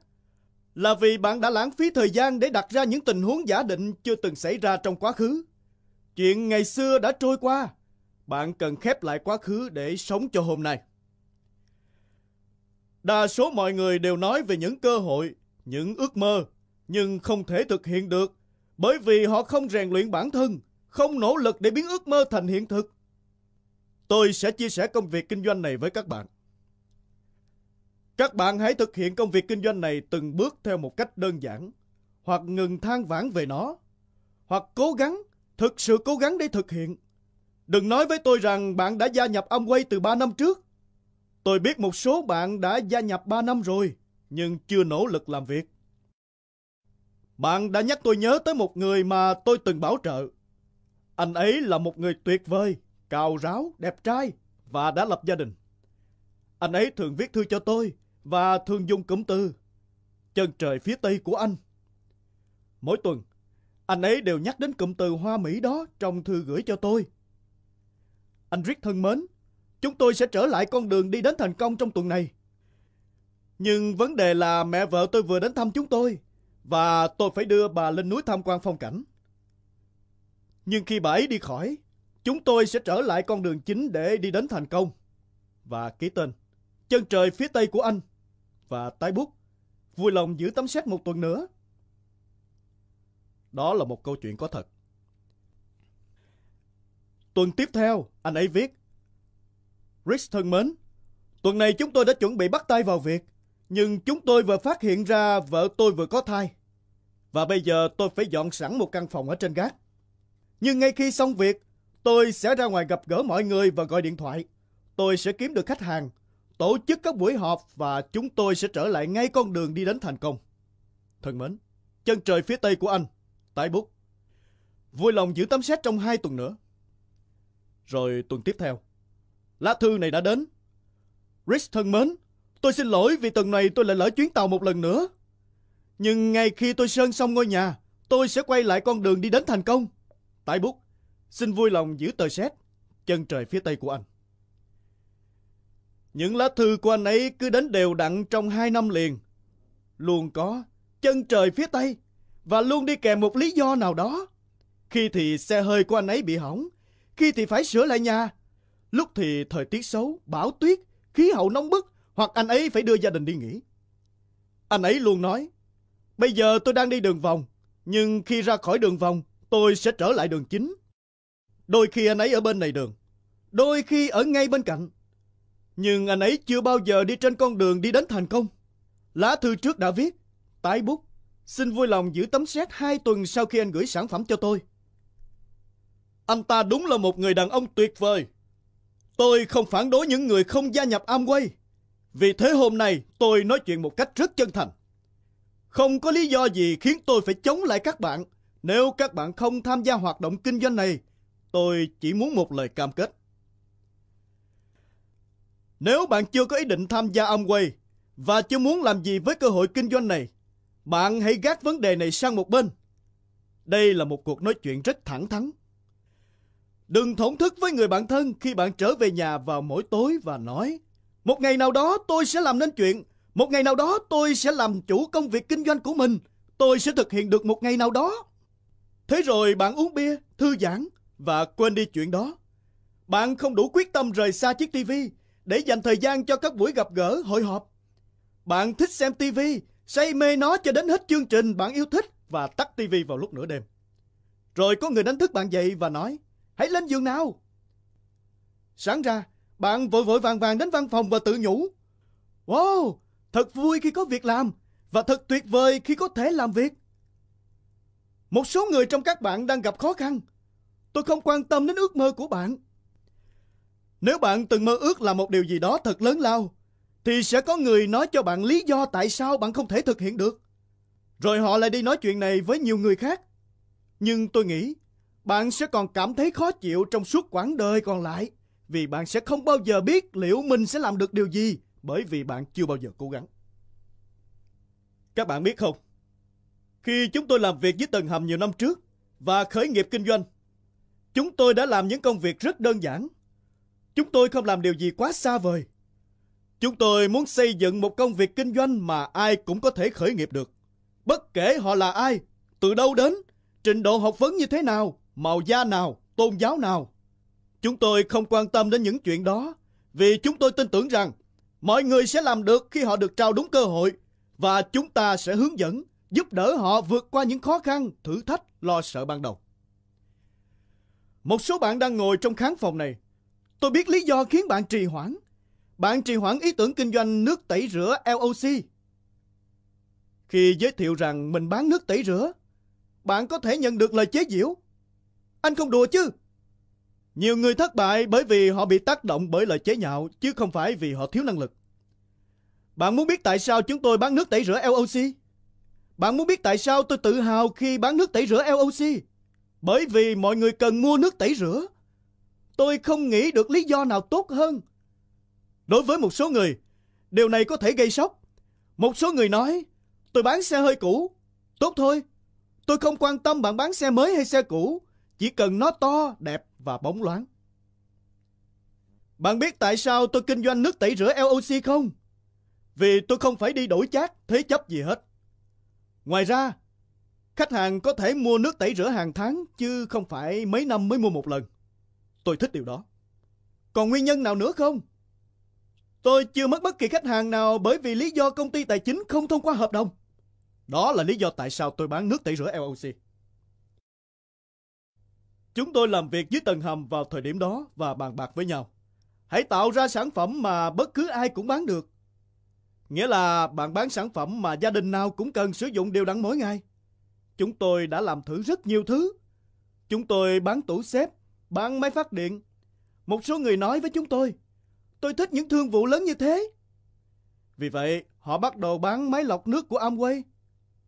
là vì bạn đã lãng phí thời gian để đặt ra những tình huống giả định chưa từng xảy ra trong quá khứ. Chuyện ngày xưa đã trôi qua, bạn cần khép lại quá khứ để sống cho hôm nay. Đa số mọi người đều nói về những cơ hội, những ước mơ, nhưng không thể thực hiện được bởi vì họ không rèn luyện bản thân, không nỗ lực để biến ước mơ thành hiện thực. Tôi sẽ chia sẻ công việc kinh doanh này với các bạn. Các bạn hãy thực hiện công việc kinh doanh này từng bước theo một cách đơn giản, hoặc ngừng than vãn về nó, hoặc cố gắng, thực sự cố gắng để thực hiện. Đừng nói với tôi rằng bạn đã gia nhập Amway từ 3 năm trước. Tôi biết một số bạn đã gia nhập 3 năm rồi, nhưng chưa nỗ lực làm việc. Bạn đã nhắc tôi nhớ tới một người mà tôi từng bảo trợ. Anh ấy là một người tuyệt vời cao ráo, đẹp trai và đã lập gia đình. Anh ấy thường viết thư cho tôi và thường dùng cụm từ chân trời phía tây của anh. Mỗi tuần, anh ấy đều nhắc đến cụm từ hoa Mỹ đó trong thư gửi cho tôi. Anh Rick thân mến, chúng tôi sẽ trở lại con đường đi đến thành công trong tuần này. Nhưng vấn đề là mẹ vợ tôi vừa đến thăm chúng tôi và tôi phải đưa bà lên núi tham quan phong cảnh. Nhưng khi bà ấy đi khỏi, Chúng tôi sẽ trở lại con đường chính để đi đến thành công. Và ký tên, chân trời phía tây của anh. Và tái bút, vui lòng giữ tấm xét một tuần nữa. Đó là một câu chuyện có thật. Tuần tiếp theo, anh ấy viết. Rick thân mến, tuần này chúng tôi đã chuẩn bị bắt tay vào việc. Nhưng chúng tôi vừa phát hiện ra vợ tôi vừa có thai. Và bây giờ tôi phải dọn sẵn một căn phòng ở trên gác. Nhưng ngay khi xong việc, Tôi sẽ ra ngoài gặp gỡ mọi người và gọi điện thoại. Tôi sẽ kiếm được khách hàng, tổ chức các buổi họp và chúng tôi sẽ trở lại ngay con đường đi đến thành công. Thân mến, chân trời phía tây của anh, tại bút. Vui lòng giữ tấm xét trong hai tuần nữa. Rồi tuần tiếp theo, lá thư này đã đến. Rich thân mến, tôi xin lỗi vì tuần này tôi lại lỡ chuyến tàu một lần nữa. Nhưng ngay khi tôi sơn xong ngôi nhà, tôi sẽ quay lại con đường đi đến thành công. Tại bút, Xin vui lòng giữ tờ xét, chân trời phía tây của anh. Những lá thư của anh ấy cứ đến đều đặn trong hai năm liền. Luôn có chân trời phía tây và luôn đi kèm một lý do nào đó. Khi thì xe hơi của anh ấy bị hỏng, khi thì phải sửa lại nhà, lúc thì thời tiết xấu, bão tuyết, khí hậu nóng bức hoặc anh ấy phải đưa gia đình đi nghỉ. Anh ấy luôn nói, bây giờ tôi đang đi đường vòng, nhưng khi ra khỏi đường vòng, tôi sẽ trở lại đường chính. Đôi khi anh ấy ở bên này đường, đôi khi ở ngay bên cạnh. Nhưng anh ấy chưa bao giờ đi trên con đường đi đến thành công. Lá thư trước đã viết, tái bút, xin vui lòng giữ tấm xét hai tuần sau khi anh gửi sản phẩm cho tôi. Anh ta đúng là một người đàn ông tuyệt vời. Tôi không phản đối những người không gia nhập Amway. Vì thế hôm nay tôi nói chuyện một cách rất chân thành. Không có lý do gì khiến tôi phải chống lại các bạn nếu các bạn không tham gia hoạt động kinh doanh này Tôi chỉ muốn một lời cam kết. Nếu bạn chưa có ý định tham gia Amway và chưa muốn làm gì với cơ hội kinh doanh này, bạn hãy gác vấn đề này sang một bên. Đây là một cuộc nói chuyện rất thẳng thắn. Đừng thổn thức với người bạn thân khi bạn trở về nhà vào mỗi tối và nói Một ngày nào đó tôi sẽ làm nên chuyện, một ngày nào đó tôi sẽ làm chủ công việc kinh doanh của mình, tôi sẽ thực hiện được một ngày nào đó. Thế rồi bạn uống bia, thư giãn và quên đi chuyện đó. Bạn không đủ quyết tâm rời xa chiếc TV để dành thời gian cho các buổi gặp gỡ, hội họp. Bạn thích xem TV, say mê nó cho đến hết chương trình bạn yêu thích và tắt TV vào lúc nửa đêm. Rồi có người đánh thức bạn dậy và nói, hãy lên giường nào. Sáng ra, bạn vội vội vàng vàng đến văn phòng và tự nhủ. Wow, thật vui khi có việc làm và thật tuyệt vời khi có thể làm việc. Một số người trong các bạn đang gặp khó khăn Tôi không quan tâm đến ước mơ của bạn. Nếu bạn từng mơ ước là một điều gì đó thật lớn lao, thì sẽ có người nói cho bạn lý do tại sao bạn không thể thực hiện được. Rồi họ lại đi nói chuyện này với nhiều người khác. Nhưng tôi nghĩ bạn sẽ còn cảm thấy khó chịu trong suốt quãng đời còn lại vì bạn sẽ không bao giờ biết liệu mình sẽ làm được điều gì bởi vì bạn chưa bao giờ cố gắng. Các bạn biết không, khi chúng tôi làm việc với tầng Hầm nhiều năm trước và khởi nghiệp kinh doanh, Chúng tôi đã làm những công việc rất đơn giản. Chúng tôi không làm điều gì quá xa vời. Chúng tôi muốn xây dựng một công việc kinh doanh mà ai cũng có thể khởi nghiệp được. Bất kể họ là ai, từ đâu đến, trình độ học vấn như thế nào, màu da nào, tôn giáo nào. Chúng tôi không quan tâm đến những chuyện đó vì chúng tôi tin tưởng rằng mọi người sẽ làm được khi họ được trao đúng cơ hội và chúng ta sẽ hướng dẫn, giúp đỡ họ vượt qua những khó khăn, thử thách, lo sợ ban đầu. Một số bạn đang ngồi trong khán phòng này. Tôi biết lý do khiến bạn trì hoãn. Bạn trì hoãn ý tưởng kinh doanh nước tẩy rửa LOC. Khi giới thiệu rằng mình bán nước tẩy rửa, bạn có thể nhận được lời chế giễu. Anh không đùa chứ? Nhiều người thất bại bởi vì họ bị tác động bởi lời chế nhạo chứ không phải vì họ thiếu năng lực. Bạn muốn biết tại sao chúng tôi bán nước tẩy rửa LOC? Bạn muốn biết tại sao tôi tự hào khi bán nước tẩy rửa LOC? Bởi vì mọi người cần mua nước tẩy rửa. Tôi không nghĩ được lý do nào tốt hơn. Đối với một số người, điều này có thể gây sốc. Một số người nói, tôi bán xe hơi cũ. Tốt thôi, tôi không quan tâm bạn bán xe mới hay xe cũ. Chỉ cần nó to, đẹp và bóng loáng. Bạn biết tại sao tôi kinh doanh nước tẩy rửa LOC không? Vì tôi không phải đi đổi chát, thế chấp gì hết. Ngoài ra, Khách hàng có thể mua nước tẩy rửa hàng tháng chứ không phải mấy năm mới mua một lần. Tôi thích điều đó. Còn nguyên nhân nào nữa không? Tôi chưa mất bất kỳ khách hàng nào bởi vì lý do công ty tài chính không thông qua hợp đồng. Đó là lý do tại sao tôi bán nước tẩy rửa LOC. Chúng tôi làm việc dưới tầng hầm vào thời điểm đó và bàn bạc với nhau. Hãy tạo ra sản phẩm mà bất cứ ai cũng bán được. Nghĩa là bạn bán sản phẩm mà gia đình nào cũng cần sử dụng đều đặn mỗi ngày. Chúng tôi đã làm thử rất nhiều thứ. Chúng tôi bán tủ xếp, bán máy phát điện. Một số người nói với chúng tôi, tôi thích những thương vụ lớn như thế. Vì vậy, họ bắt đầu bán máy lọc nước của Amway.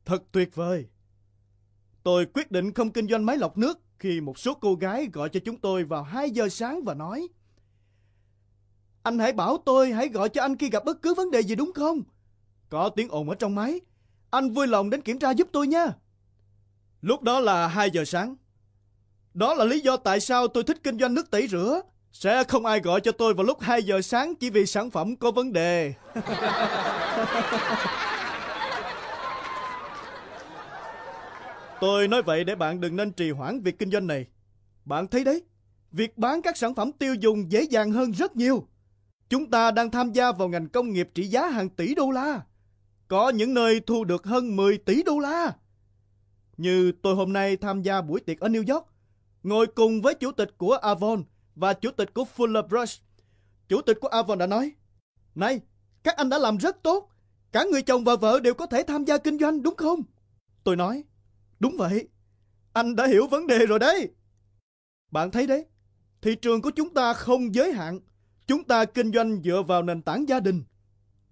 Thật tuyệt vời. Tôi quyết định không kinh doanh máy lọc nước khi một số cô gái gọi cho chúng tôi vào 2 giờ sáng và nói Anh hãy bảo tôi hãy gọi cho anh khi gặp bất cứ vấn đề gì đúng không? Có tiếng ồn ở trong máy. Anh vui lòng đến kiểm tra giúp tôi nha. Lúc đó là 2 giờ sáng. Đó là lý do tại sao tôi thích kinh doanh nước tẩy rửa. Sẽ không ai gọi cho tôi vào lúc 2 giờ sáng chỉ vì sản phẩm có vấn đề. tôi nói vậy để bạn đừng nên trì hoãn việc kinh doanh này. Bạn thấy đấy, việc bán các sản phẩm tiêu dùng dễ dàng hơn rất nhiều. Chúng ta đang tham gia vào ngành công nghiệp trị giá hàng tỷ đô la. Có những nơi thu được hơn 10 tỷ đô la. Như tôi hôm nay tham gia buổi tiệc ở New York, ngồi cùng với chủ tịch của Avon và chủ tịch của Fuller Brush. Chủ tịch của Avon đã nói, Này, các anh đã làm rất tốt, cả người chồng và vợ đều có thể tham gia kinh doanh đúng không? Tôi nói, đúng vậy, anh đã hiểu vấn đề rồi đấy. Bạn thấy đấy, thị trường của chúng ta không giới hạn, chúng ta kinh doanh dựa vào nền tảng gia đình.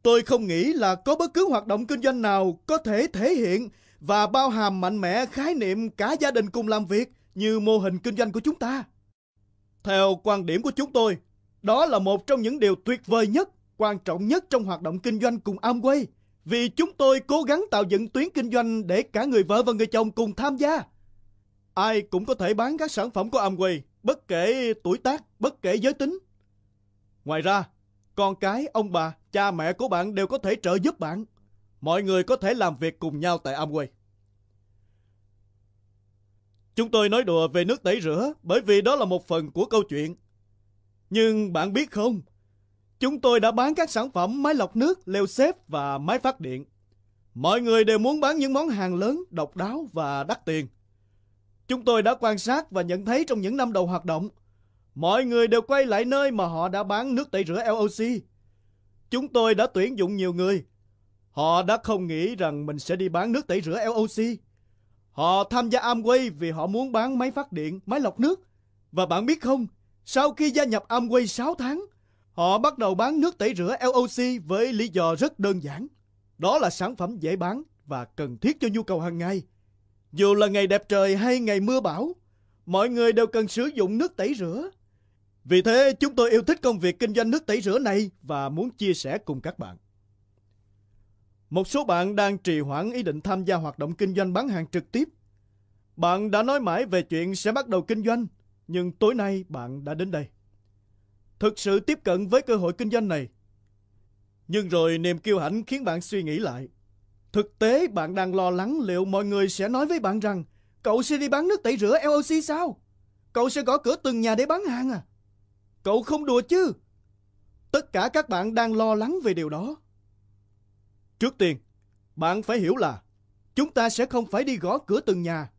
Tôi không nghĩ là có bất cứ hoạt động kinh doanh nào có thể thể hiện và bao hàm mạnh mẽ khái niệm cả gia đình cùng làm việc như mô hình kinh doanh của chúng ta. Theo quan điểm của chúng tôi, đó là một trong những điều tuyệt vời nhất, quan trọng nhất trong hoạt động kinh doanh cùng Amway vì chúng tôi cố gắng tạo dựng tuyến kinh doanh để cả người vợ và người chồng cùng tham gia. Ai cũng có thể bán các sản phẩm của Amway, bất kể tuổi tác, bất kể giới tính. Ngoài ra, con cái, ông bà, cha mẹ của bạn đều có thể trợ giúp bạn mọi người có thể làm việc cùng nhau tại Amway. Chúng tôi nói đùa về nước tẩy rửa bởi vì đó là một phần của câu chuyện. Nhưng bạn biết không, chúng tôi đã bán các sản phẩm máy lọc nước, leo xếp và máy phát điện. Mọi người đều muốn bán những món hàng lớn, độc đáo và đắt tiền. Chúng tôi đã quan sát và nhận thấy trong những năm đầu hoạt động, mọi người đều quay lại nơi mà họ đã bán nước tẩy rửa LOC. Chúng tôi đã tuyển dụng nhiều người Họ đã không nghĩ rằng mình sẽ đi bán nước tẩy rửa LOC. Họ tham gia Amway vì họ muốn bán máy phát điện, máy lọc nước. Và bạn biết không, sau khi gia nhập Amway 6 tháng, họ bắt đầu bán nước tẩy rửa LOC với lý do rất đơn giản. Đó là sản phẩm dễ bán và cần thiết cho nhu cầu hàng ngày. Dù là ngày đẹp trời hay ngày mưa bão, mọi người đều cần sử dụng nước tẩy rửa. Vì thế, chúng tôi yêu thích công việc kinh doanh nước tẩy rửa này và muốn chia sẻ cùng các bạn. Một số bạn đang trì hoãn ý định tham gia hoạt động kinh doanh bán hàng trực tiếp. Bạn đã nói mãi về chuyện sẽ bắt đầu kinh doanh, nhưng tối nay bạn đã đến đây. Thực sự tiếp cận với cơ hội kinh doanh này. Nhưng rồi niềm kiêu hãnh khiến bạn suy nghĩ lại. Thực tế bạn đang lo lắng liệu mọi người sẽ nói với bạn rằng cậu sẽ đi bán nước tẩy rửa LOC sao? Cậu sẽ gõ cửa từng nhà để bán hàng à? Cậu không đùa chứ? Tất cả các bạn đang lo lắng về điều đó. Trước tiên, bạn phải hiểu là chúng ta sẽ không phải đi gõ cửa từng nhà.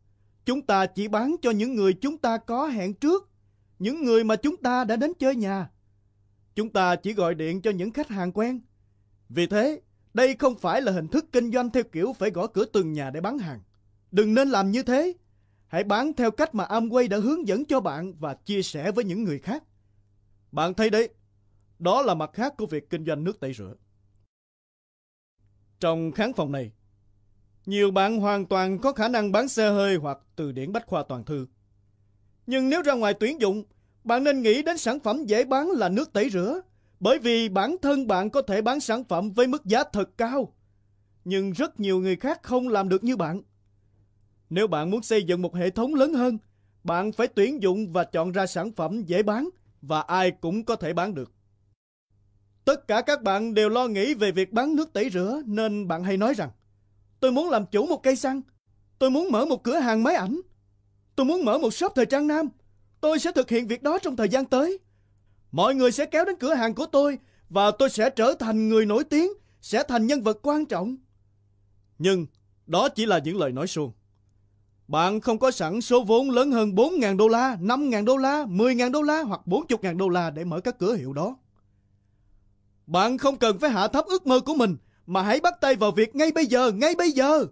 Chúng ta chỉ bán cho những người chúng ta có hẹn trước, những người mà chúng ta đã đến chơi nhà. Chúng ta chỉ gọi điện cho những khách hàng quen. Vì thế, đây không phải là hình thức kinh doanh theo kiểu phải gõ cửa từng nhà để bán hàng. Đừng nên làm như thế. Hãy bán theo cách mà Amway đã hướng dẫn cho bạn và chia sẻ với những người khác. Bạn thấy đấy, đó là mặt khác của việc kinh doanh nước tẩy rửa. Trong khán phòng này, nhiều bạn hoàn toàn có khả năng bán xe hơi hoặc từ điển bách khoa toàn thư. Nhưng nếu ra ngoài tuyển dụng, bạn nên nghĩ đến sản phẩm dễ bán là nước tẩy rửa, bởi vì bản thân bạn có thể bán sản phẩm với mức giá thật cao. Nhưng rất nhiều người khác không làm được như bạn. Nếu bạn muốn xây dựng một hệ thống lớn hơn, bạn phải tuyển dụng và chọn ra sản phẩm dễ bán và ai cũng có thể bán được. Tất cả các bạn đều lo nghĩ về việc bán nước tẩy rửa nên bạn hay nói rằng Tôi muốn làm chủ một cây xăng. Tôi muốn mở một cửa hàng máy ảnh. Tôi muốn mở một shop thời trang nam. Tôi sẽ thực hiện việc đó trong thời gian tới. Mọi người sẽ kéo đến cửa hàng của tôi và tôi sẽ trở thành người nổi tiếng, sẽ thành nhân vật quan trọng. Nhưng đó chỉ là những lời nói suông. Bạn không có sẵn số vốn lớn hơn 4.000 đô la, 5.000 đô la, 10.000 đô la hoặc 40.000 đô la để mở các cửa hiệu đó. Bạn không cần phải hạ thấp ước mơ của mình, mà hãy bắt tay vào việc ngay bây giờ, ngay bây giờ.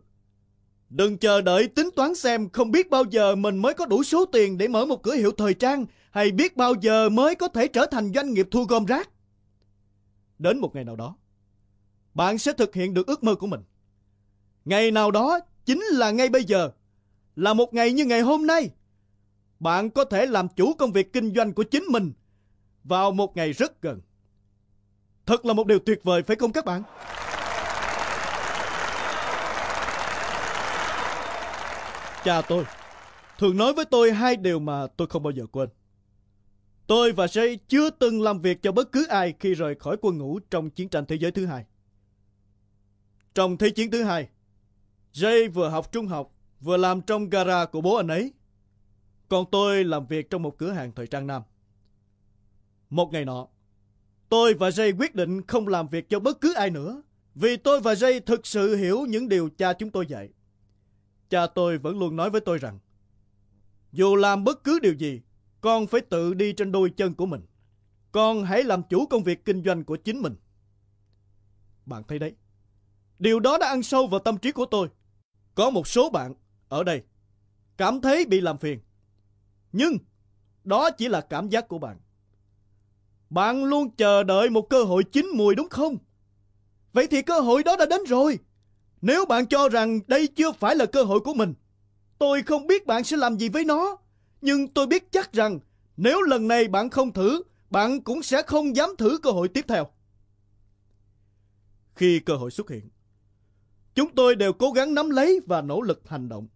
Đừng chờ đợi tính toán xem không biết bao giờ mình mới có đủ số tiền để mở một cửa hiệu thời trang hay biết bao giờ mới có thể trở thành doanh nghiệp thu gom rác. Đến một ngày nào đó, bạn sẽ thực hiện được ước mơ của mình. Ngày nào đó chính là ngay bây giờ, là một ngày như ngày hôm nay. Bạn có thể làm chủ công việc kinh doanh của chính mình vào một ngày rất gần. Thật là một điều tuyệt vời phải không các bạn? Cha tôi thường nói với tôi hai điều mà tôi không bao giờ quên. Tôi và Jay chưa từng làm việc cho bất cứ ai khi rời khỏi quân ngũ trong chiến tranh thế giới thứ hai. Trong Thế chiến thứ hai, Jay vừa học trung học, vừa làm trong gara của bố anh ấy. Còn tôi làm việc trong một cửa hàng thời trang nam. Một ngày nọ, Tôi và Jay quyết định không làm việc cho bất cứ ai nữa, vì tôi và Jay thực sự hiểu những điều cha chúng tôi dạy. Cha tôi vẫn luôn nói với tôi rằng, dù làm bất cứ điều gì, con phải tự đi trên đôi chân của mình. Con hãy làm chủ công việc kinh doanh của chính mình. Bạn thấy đấy, điều đó đã ăn sâu vào tâm trí của tôi. Có một số bạn ở đây cảm thấy bị làm phiền. Nhưng đó chỉ là cảm giác của bạn. Bạn luôn chờ đợi một cơ hội chín mùi đúng không? Vậy thì cơ hội đó đã đến rồi. Nếu bạn cho rằng đây chưa phải là cơ hội của mình, tôi không biết bạn sẽ làm gì với nó. Nhưng tôi biết chắc rằng nếu lần này bạn không thử, bạn cũng sẽ không dám thử cơ hội tiếp theo. Khi cơ hội xuất hiện, chúng tôi đều cố gắng nắm lấy và nỗ lực hành động.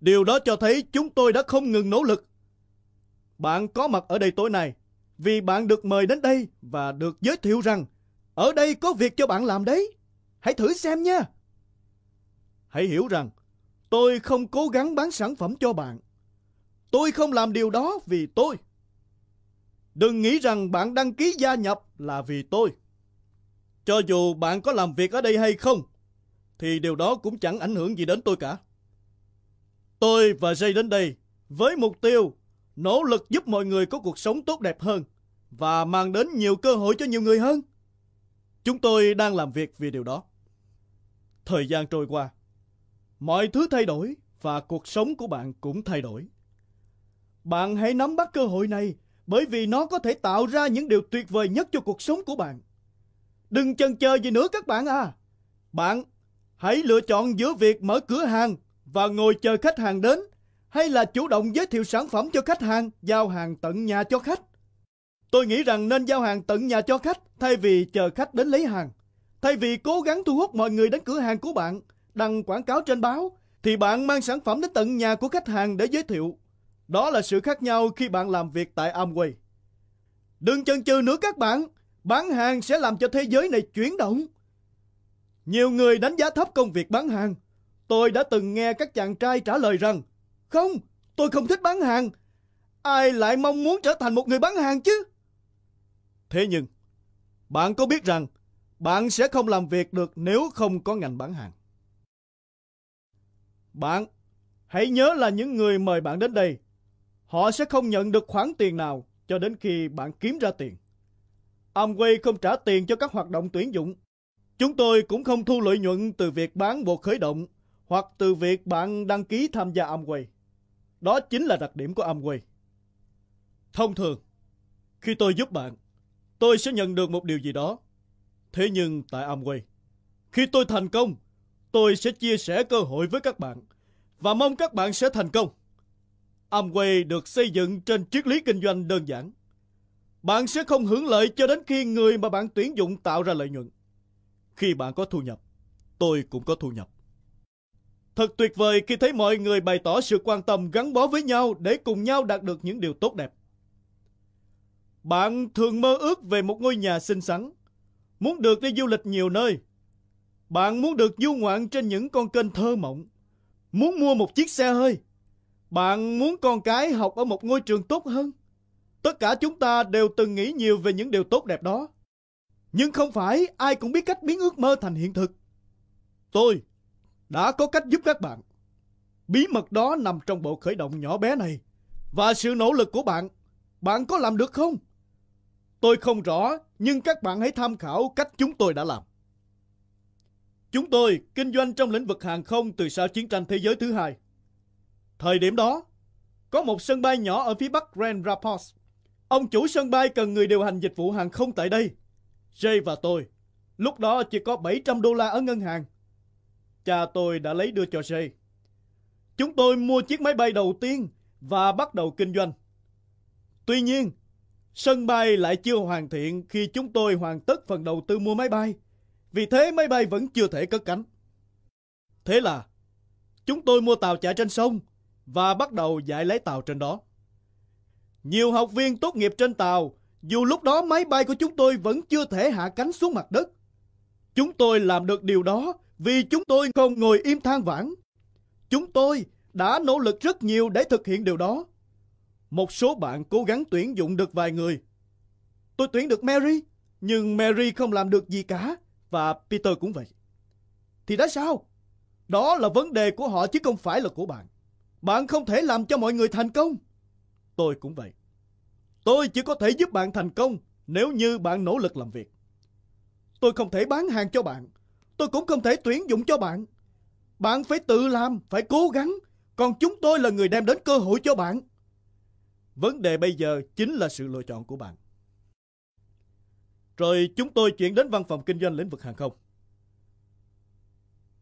Điều đó cho thấy chúng tôi đã không ngừng nỗ lực. Bạn có mặt ở đây tối nay vì bạn được mời đến đây và được giới thiệu rằng ở đây có việc cho bạn làm đấy. Hãy thử xem nha. Hãy hiểu rằng tôi không cố gắng bán sản phẩm cho bạn. Tôi không làm điều đó vì tôi. Đừng nghĩ rằng bạn đăng ký gia nhập là vì tôi. Cho dù bạn có làm việc ở đây hay không, thì điều đó cũng chẳng ảnh hưởng gì đến tôi cả. Tôi và Jay đến đây với mục tiêu nỗ lực giúp mọi người có cuộc sống tốt đẹp hơn và mang đến nhiều cơ hội cho nhiều người hơn. Chúng tôi đang làm việc vì điều đó. Thời gian trôi qua, mọi thứ thay đổi và cuộc sống của bạn cũng thay đổi. Bạn hãy nắm bắt cơ hội này bởi vì nó có thể tạo ra những điều tuyệt vời nhất cho cuộc sống của bạn. Đừng chần chờ gì nữa các bạn à. Bạn hãy lựa chọn giữa việc mở cửa hàng và ngồi chờ khách hàng đến hay là chủ động giới thiệu sản phẩm cho khách hàng, giao hàng tận nhà cho khách. Tôi nghĩ rằng nên giao hàng tận nhà cho khách thay vì chờ khách đến lấy hàng. Thay vì cố gắng thu hút mọi người đến cửa hàng của bạn, đăng quảng cáo trên báo, thì bạn mang sản phẩm đến tận nhà của khách hàng để giới thiệu. Đó là sự khác nhau khi bạn làm việc tại Amway. Đừng chần chừ nữa các bạn, bán hàng sẽ làm cho thế giới này chuyển động. Nhiều người đánh giá thấp công việc bán hàng. Tôi đã từng nghe các chàng trai trả lời rằng, không, tôi không thích bán hàng. Ai lại mong muốn trở thành một người bán hàng chứ? Thế nhưng, bạn có biết rằng bạn sẽ không làm việc được nếu không có ngành bán hàng. Bạn hãy nhớ là những người mời bạn đến đây, họ sẽ không nhận được khoản tiền nào cho đến khi bạn kiếm ra tiền. Amway không trả tiền cho các hoạt động tuyển dụng. Chúng tôi cũng không thu lợi nhuận từ việc bán bộ khởi động hoặc từ việc bạn đăng ký tham gia Amway. Đó chính là đặc điểm của Amway. Thông thường, khi tôi giúp bạn, tôi sẽ nhận được một điều gì đó. Thế nhưng tại Amway, khi tôi thành công, tôi sẽ chia sẻ cơ hội với các bạn và mong các bạn sẽ thành công. Amway được xây dựng trên triết lý kinh doanh đơn giản. Bạn sẽ không hưởng lợi cho đến khi người mà bạn tuyển dụng tạo ra lợi nhuận. Khi bạn có thu nhập, tôi cũng có thu nhập. Thật tuyệt vời khi thấy mọi người bày tỏ sự quan tâm gắn bó với nhau để cùng nhau đạt được những điều tốt đẹp. Bạn thường mơ ước về một ngôi nhà xinh xắn, muốn được đi du lịch nhiều nơi. Bạn muốn được du ngoạn trên những con kênh thơ mộng, muốn mua một chiếc xe hơi. Bạn muốn con cái học ở một ngôi trường tốt hơn. Tất cả chúng ta đều từng nghĩ nhiều về những điều tốt đẹp đó. Nhưng không phải ai cũng biết cách biến ước mơ thành hiện thực. Tôi đã có cách giúp các bạn. Bí mật đó nằm trong bộ khởi động nhỏ bé này. Và sự nỗ lực của bạn, bạn có làm được không? Tôi không rõ, nhưng các bạn hãy tham khảo cách chúng tôi đã làm. Chúng tôi kinh doanh trong lĩnh vực hàng không từ sau chiến tranh thế giới thứ hai. Thời điểm đó, có một sân bay nhỏ ở phía bắc Grand Rapids. Ông chủ sân bay cần người điều hành dịch vụ hàng không tại đây. Jay và tôi, lúc đó chỉ có 700 đô la ở ngân hàng. Cha tôi đã lấy đưa cho Jay. Chúng tôi mua chiếc máy bay đầu tiên và bắt đầu kinh doanh. Tuy nhiên, Sân bay lại chưa hoàn thiện khi chúng tôi hoàn tất phần đầu tư mua máy bay. Vì thế máy bay vẫn chưa thể cất cánh. Thế là chúng tôi mua tàu chạy trên sông và bắt đầu dạy lấy tàu trên đó. Nhiều học viên tốt nghiệp trên tàu, dù lúc đó máy bay của chúng tôi vẫn chưa thể hạ cánh xuống mặt đất. Chúng tôi làm được điều đó vì chúng tôi không ngồi im than vãn. Chúng tôi đã nỗ lực rất nhiều để thực hiện điều đó một số bạn cố gắng tuyển dụng được vài người. Tôi tuyển được Mary, nhưng Mary không làm được gì cả, và Peter cũng vậy. Thì đã sao? Đó là vấn đề của họ chứ không phải là của bạn. Bạn không thể làm cho mọi người thành công. Tôi cũng vậy. Tôi chỉ có thể giúp bạn thành công nếu như bạn nỗ lực làm việc. Tôi không thể bán hàng cho bạn. Tôi cũng không thể tuyển dụng cho bạn. Bạn phải tự làm, phải cố gắng. Còn chúng tôi là người đem đến cơ hội cho bạn. Vấn đề bây giờ chính là sự lựa chọn của bạn. Rồi chúng tôi chuyển đến văn phòng kinh doanh lĩnh vực hàng không.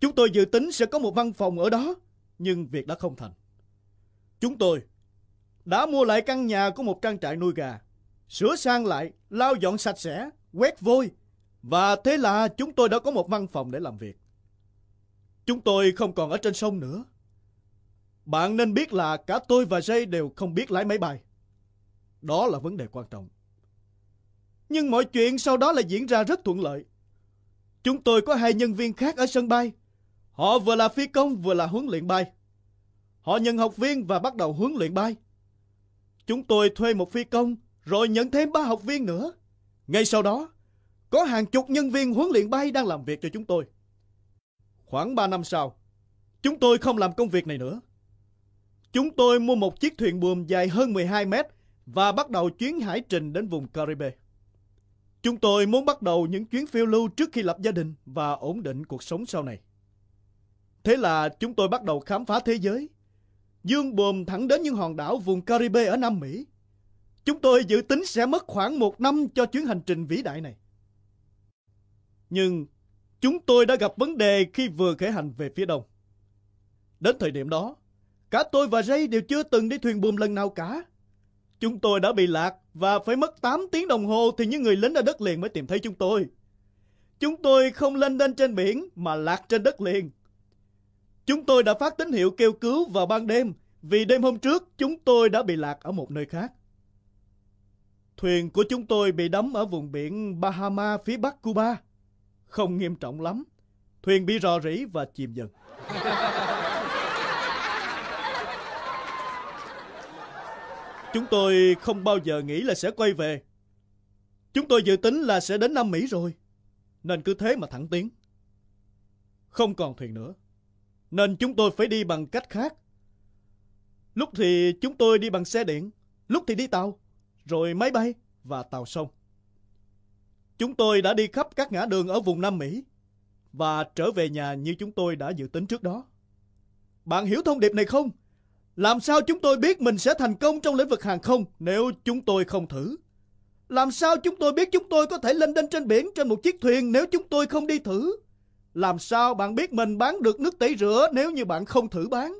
Chúng tôi dự tính sẽ có một văn phòng ở đó, nhưng việc đã không thành. Chúng tôi đã mua lại căn nhà của một trang trại nuôi gà, sửa sang lại, lau dọn sạch sẽ, quét vôi, và thế là chúng tôi đã có một văn phòng để làm việc. Chúng tôi không còn ở trên sông nữa. Bạn nên biết là cả tôi và Jay đều không biết lái máy bay. Đó là vấn đề quan trọng. Nhưng mọi chuyện sau đó là diễn ra rất thuận lợi. Chúng tôi có hai nhân viên khác ở sân bay. Họ vừa là phi công vừa là huấn luyện bay. Họ nhận học viên và bắt đầu huấn luyện bay. Chúng tôi thuê một phi công rồi nhận thêm ba học viên nữa. Ngay sau đó, có hàng chục nhân viên huấn luyện bay đang làm việc cho chúng tôi. Khoảng ba năm sau, chúng tôi không làm công việc này nữa. Chúng tôi mua một chiếc thuyền buồm dài hơn 12 mét và bắt đầu chuyến hải trình đến vùng Caribe. Chúng tôi muốn bắt đầu những chuyến phiêu lưu trước khi lập gia đình và ổn định cuộc sống sau này. Thế là chúng tôi bắt đầu khám phá thế giới, dương buồm thẳng đến những hòn đảo vùng Caribe ở Nam Mỹ. Chúng tôi dự tính sẽ mất khoảng một năm cho chuyến hành trình vĩ đại này. Nhưng chúng tôi đã gặp vấn đề khi vừa khởi hành về phía đông. Đến thời điểm đó, cả tôi và Ray đều chưa từng đi thuyền buồm lần nào cả. Chúng tôi đã bị lạc và phải mất 8 tiếng đồng hồ thì những người lính ở đất liền mới tìm thấy chúng tôi. Chúng tôi không lên lên trên biển mà lạc trên đất liền. Chúng tôi đã phát tín hiệu kêu cứu vào ban đêm vì đêm hôm trước chúng tôi đã bị lạc ở một nơi khác. Thuyền của chúng tôi bị đắm ở vùng biển Bahama phía bắc Cuba. Không nghiêm trọng lắm. Thuyền bị rò rỉ và chìm dần. Chúng tôi không bao giờ nghĩ là sẽ quay về. Chúng tôi dự tính là sẽ đến Nam Mỹ rồi. Nên cứ thế mà thẳng tiến. Không còn thuyền nữa. Nên chúng tôi phải đi bằng cách khác. Lúc thì chúng tôi đi bằng xe điện, lúc thì đi tàu, rồi máy bay và tàu sông. Chúng tôi đã đi khắp các ngã đường ở vùng Nam Mỹ và trở về nhà như chúng tôi đã dự tính trước đó. Bạn hiểu thông điệp này không? Làm sao chúng tôi biết mình sẽ thành công trong lĩnh vực hàng không nếu chúng tôi không thử? Làm sao chúng tôi biết chúng tôi có thể lên đến trên biển trên một chiếc thuyền nếu chúng tôi không đi thử? Làm sao bạn biết mình bán được nước tẩy rửa nếu như bạn không thử bán?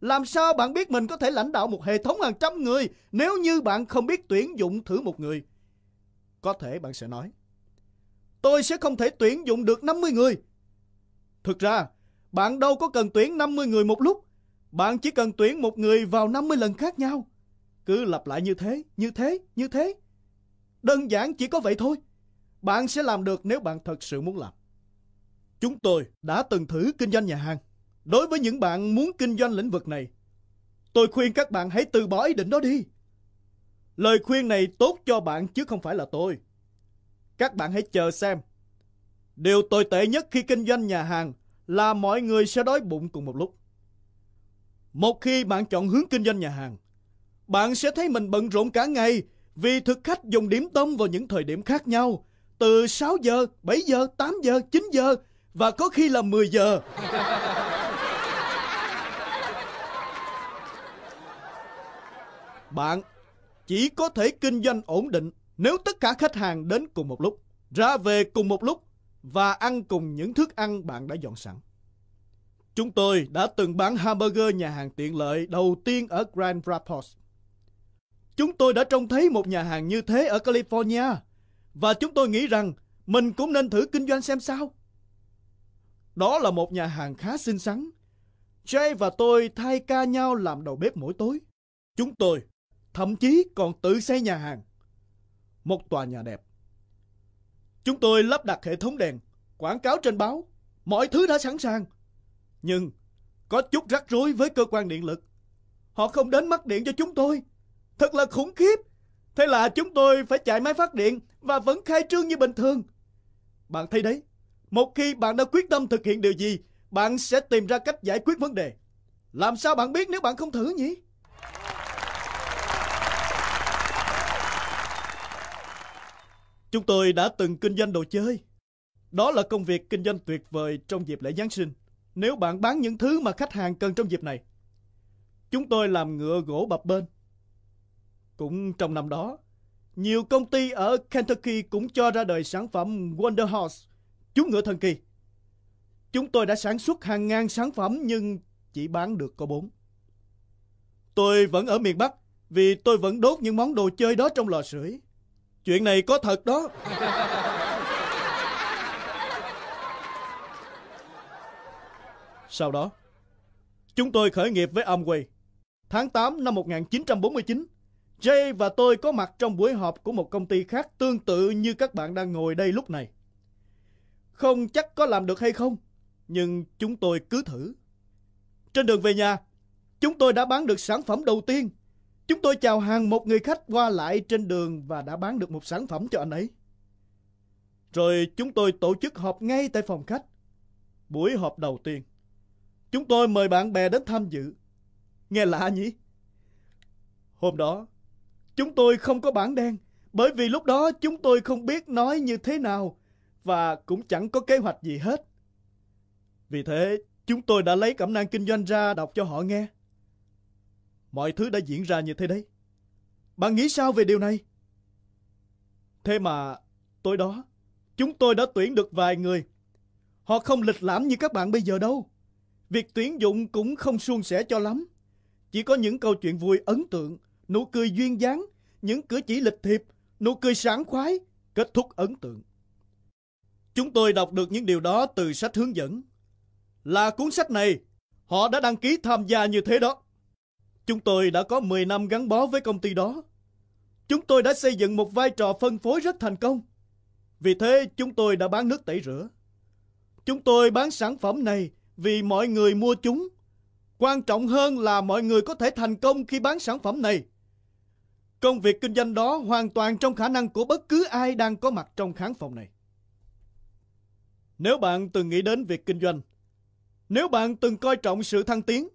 Làm sao bạn biết mình có thể lãnh đạo một hệ thống hàng trăm người nếu như bạn không biết tuyển dụng thử một người? Có thể bạn sẽ nói, tôi sẽ không thể tuyển dụng được 50 người. Thực ra, bạn đâu có cần tuyển 50 người một lúc bạn chỉ cần tuyển một người vào 50 lần khác nhau. Cứ lặp lại như thế, như thế, như thế. Đơn giản chỉ có vậy thôi. Bạn sẽ làm được nếu bạn thật sự muốn làm. Chúng tôi đã từng thử kinh doanh nhà hàng. Đối với những bạn muốn kinh doanh lĩnh vực này, tôi khuyên các bạn hãy từ bỏ ý định đó đi. Lời khuyên này tốt cho bạn chứ không phải là tôi. Các bạn hãy chờ xem. Điều tồi tệ nhất khi kinh doanh nhà hàng là mọi người sẽ đói bụng cùng một lúc. Một khi bạn chọn hướng kinh doanh nhà hàng, bạn sẽ thấy mình bận rộn cả ngày vì thực khách dùng điểm tâm vào những thời điểm khác nhau, từ 6 giờ, 7 giờ, 8 giờ, 9 giờ và có khi là 10 giờ. Bạn chỉ có thể kinh doanh ổn định nếu tất cả khách hàng đến cùng một lúc, ra về cùng một lúc và ăn cùng những thức ăn bạn đã dọn sẵn. Chúng tôi đã từng bán hamburger nhà hàng tiện lợi đầu tiên ở Grand Rapids. Chúng tôi đã trông thấy một nhà hàng như thế ở California và chúng tôi nghĩ rằng mình cũng nên thử kinh doanh xem sao. Đó là một nhà hàng khá xinh xắn. Jay và tôi thay ca nhau làm đầu bếp mỗi tối. Chúng tôi thậm chí còn tự xây nhà hàng. Một tòa nhà đẹp. Chúng tôi lắp đặt hệ thống đèn, quảng cáo trên báo. Mọi thứ đã sẵn sàng nhưng có chút rắc rối với cơ quan điện lực. Họ không đến mắc điện cho chúng tôi. Thật là khủng khiếp. Thế là chúng tôi phải chạy máy phát điện và vẫn khai trương như bình thường. Bạn thấy đấy, một khi bạn đã quyết tâm thực hiện điều gì, bạn sẽ tìm ra cách giải quyết vấn đề. Làm sao bạn biết nếu bạn không thử nhỉ? Chúng tôi đã từng kinh doanh đồ chơi. Đó là công việc kinh doanh tuyệt vời trong dịp lễ Giáng sinh. Nếu bạn bán những thứ mà khách hàng cần trong dịp này, chúng tôi làm ngựa gỗ bập bên. Cũng trong năm đó, nhiều công ty ở Kentucky cũng cho ra đời sản phẩm Wonder Horse, chú ngựa thần kỳ. Chúng tôi đã sản xuất hàng ngàn sản phẩm nhưng chỉ bán được có bốn. Tôi vẫn ở miền Bắc vì tôi vẫn đốt những món đồ chơi đó trong lò sưởi. Chuyện này có thật đó. Sau đó, chúng tôi khởi nghiệp với Amway. Tháng 8 năm 1949, Jay và tôi có mặt trong buổi họp của một công ty khác tương tự như các bạn đang ngồi đây lúc này. Không chắc có làm được hay không, nhưng chúng tôi cứ thử. Trên đường về nhà, chúng tôi đã bán được sản phẩm đầu tiên. Chúng tôi chào hàng một người khách qua lại trên đường và đã bán được một sản phẩm cho anh ấy. Rồi chúng tôi tổ chức họp ngay tại phòng khách. Buổi họp đầu tiên. Chúng tôi mời bạn bè đến tham dự. Nghe lạ nhỉ? Hôm đó, chúng tôi không có bảng đen bởi vì lúc đó chúng tôi không biết nói như thế nào và cũng chẳng có kế hoạch gì hết. Vì thế, chúng tôi đã lấy cảm năng kinh doanh ra đọc cho họ nghe. Mọi thứ đã diễn ra như thế đấy. Bạn nghĩ sao về điều này? Thế mà, tối đó, chúng tôi đã tuyển được vài người. Họ không lịch lãm như các bạn bây giờ đâu. Việc tuyển dụng cũng không suôn sẻ cho lắm. Chỉ có những câu chuyện vui ấn tượng, nụ cười duyên dáng, những cử chỉ lịch thiệp, nụ cười sáng khoái, kết thúc ấn tượng. Chúng tôi đọc được những điều đó từ sách hướng dẫn. Là cuốn sách này, họ đã đăng ký tham gia như thế đó. Chúng tôi đã có 10 năm gắn bó với công ty đó. Chúng tôi đã xây dựng một vai trò phân phối rất thành công. Vì thế, chúng tôi đã bán nước tẩy rửa. Chúng tôi bán sản phẩm này vì mọi người mua chúng. Quan trọng hơn là mọi người có thể thành công khi bán sản phẩm này. Công việc kinh doanh đó hoàn toàn trong khả năng của bất cứ ai đang có mặt trong khán phòng này. Nếu bạn từng nghĩ đến việc kinh doanh, nếu bạn từng coi trọng sự thăng tiến,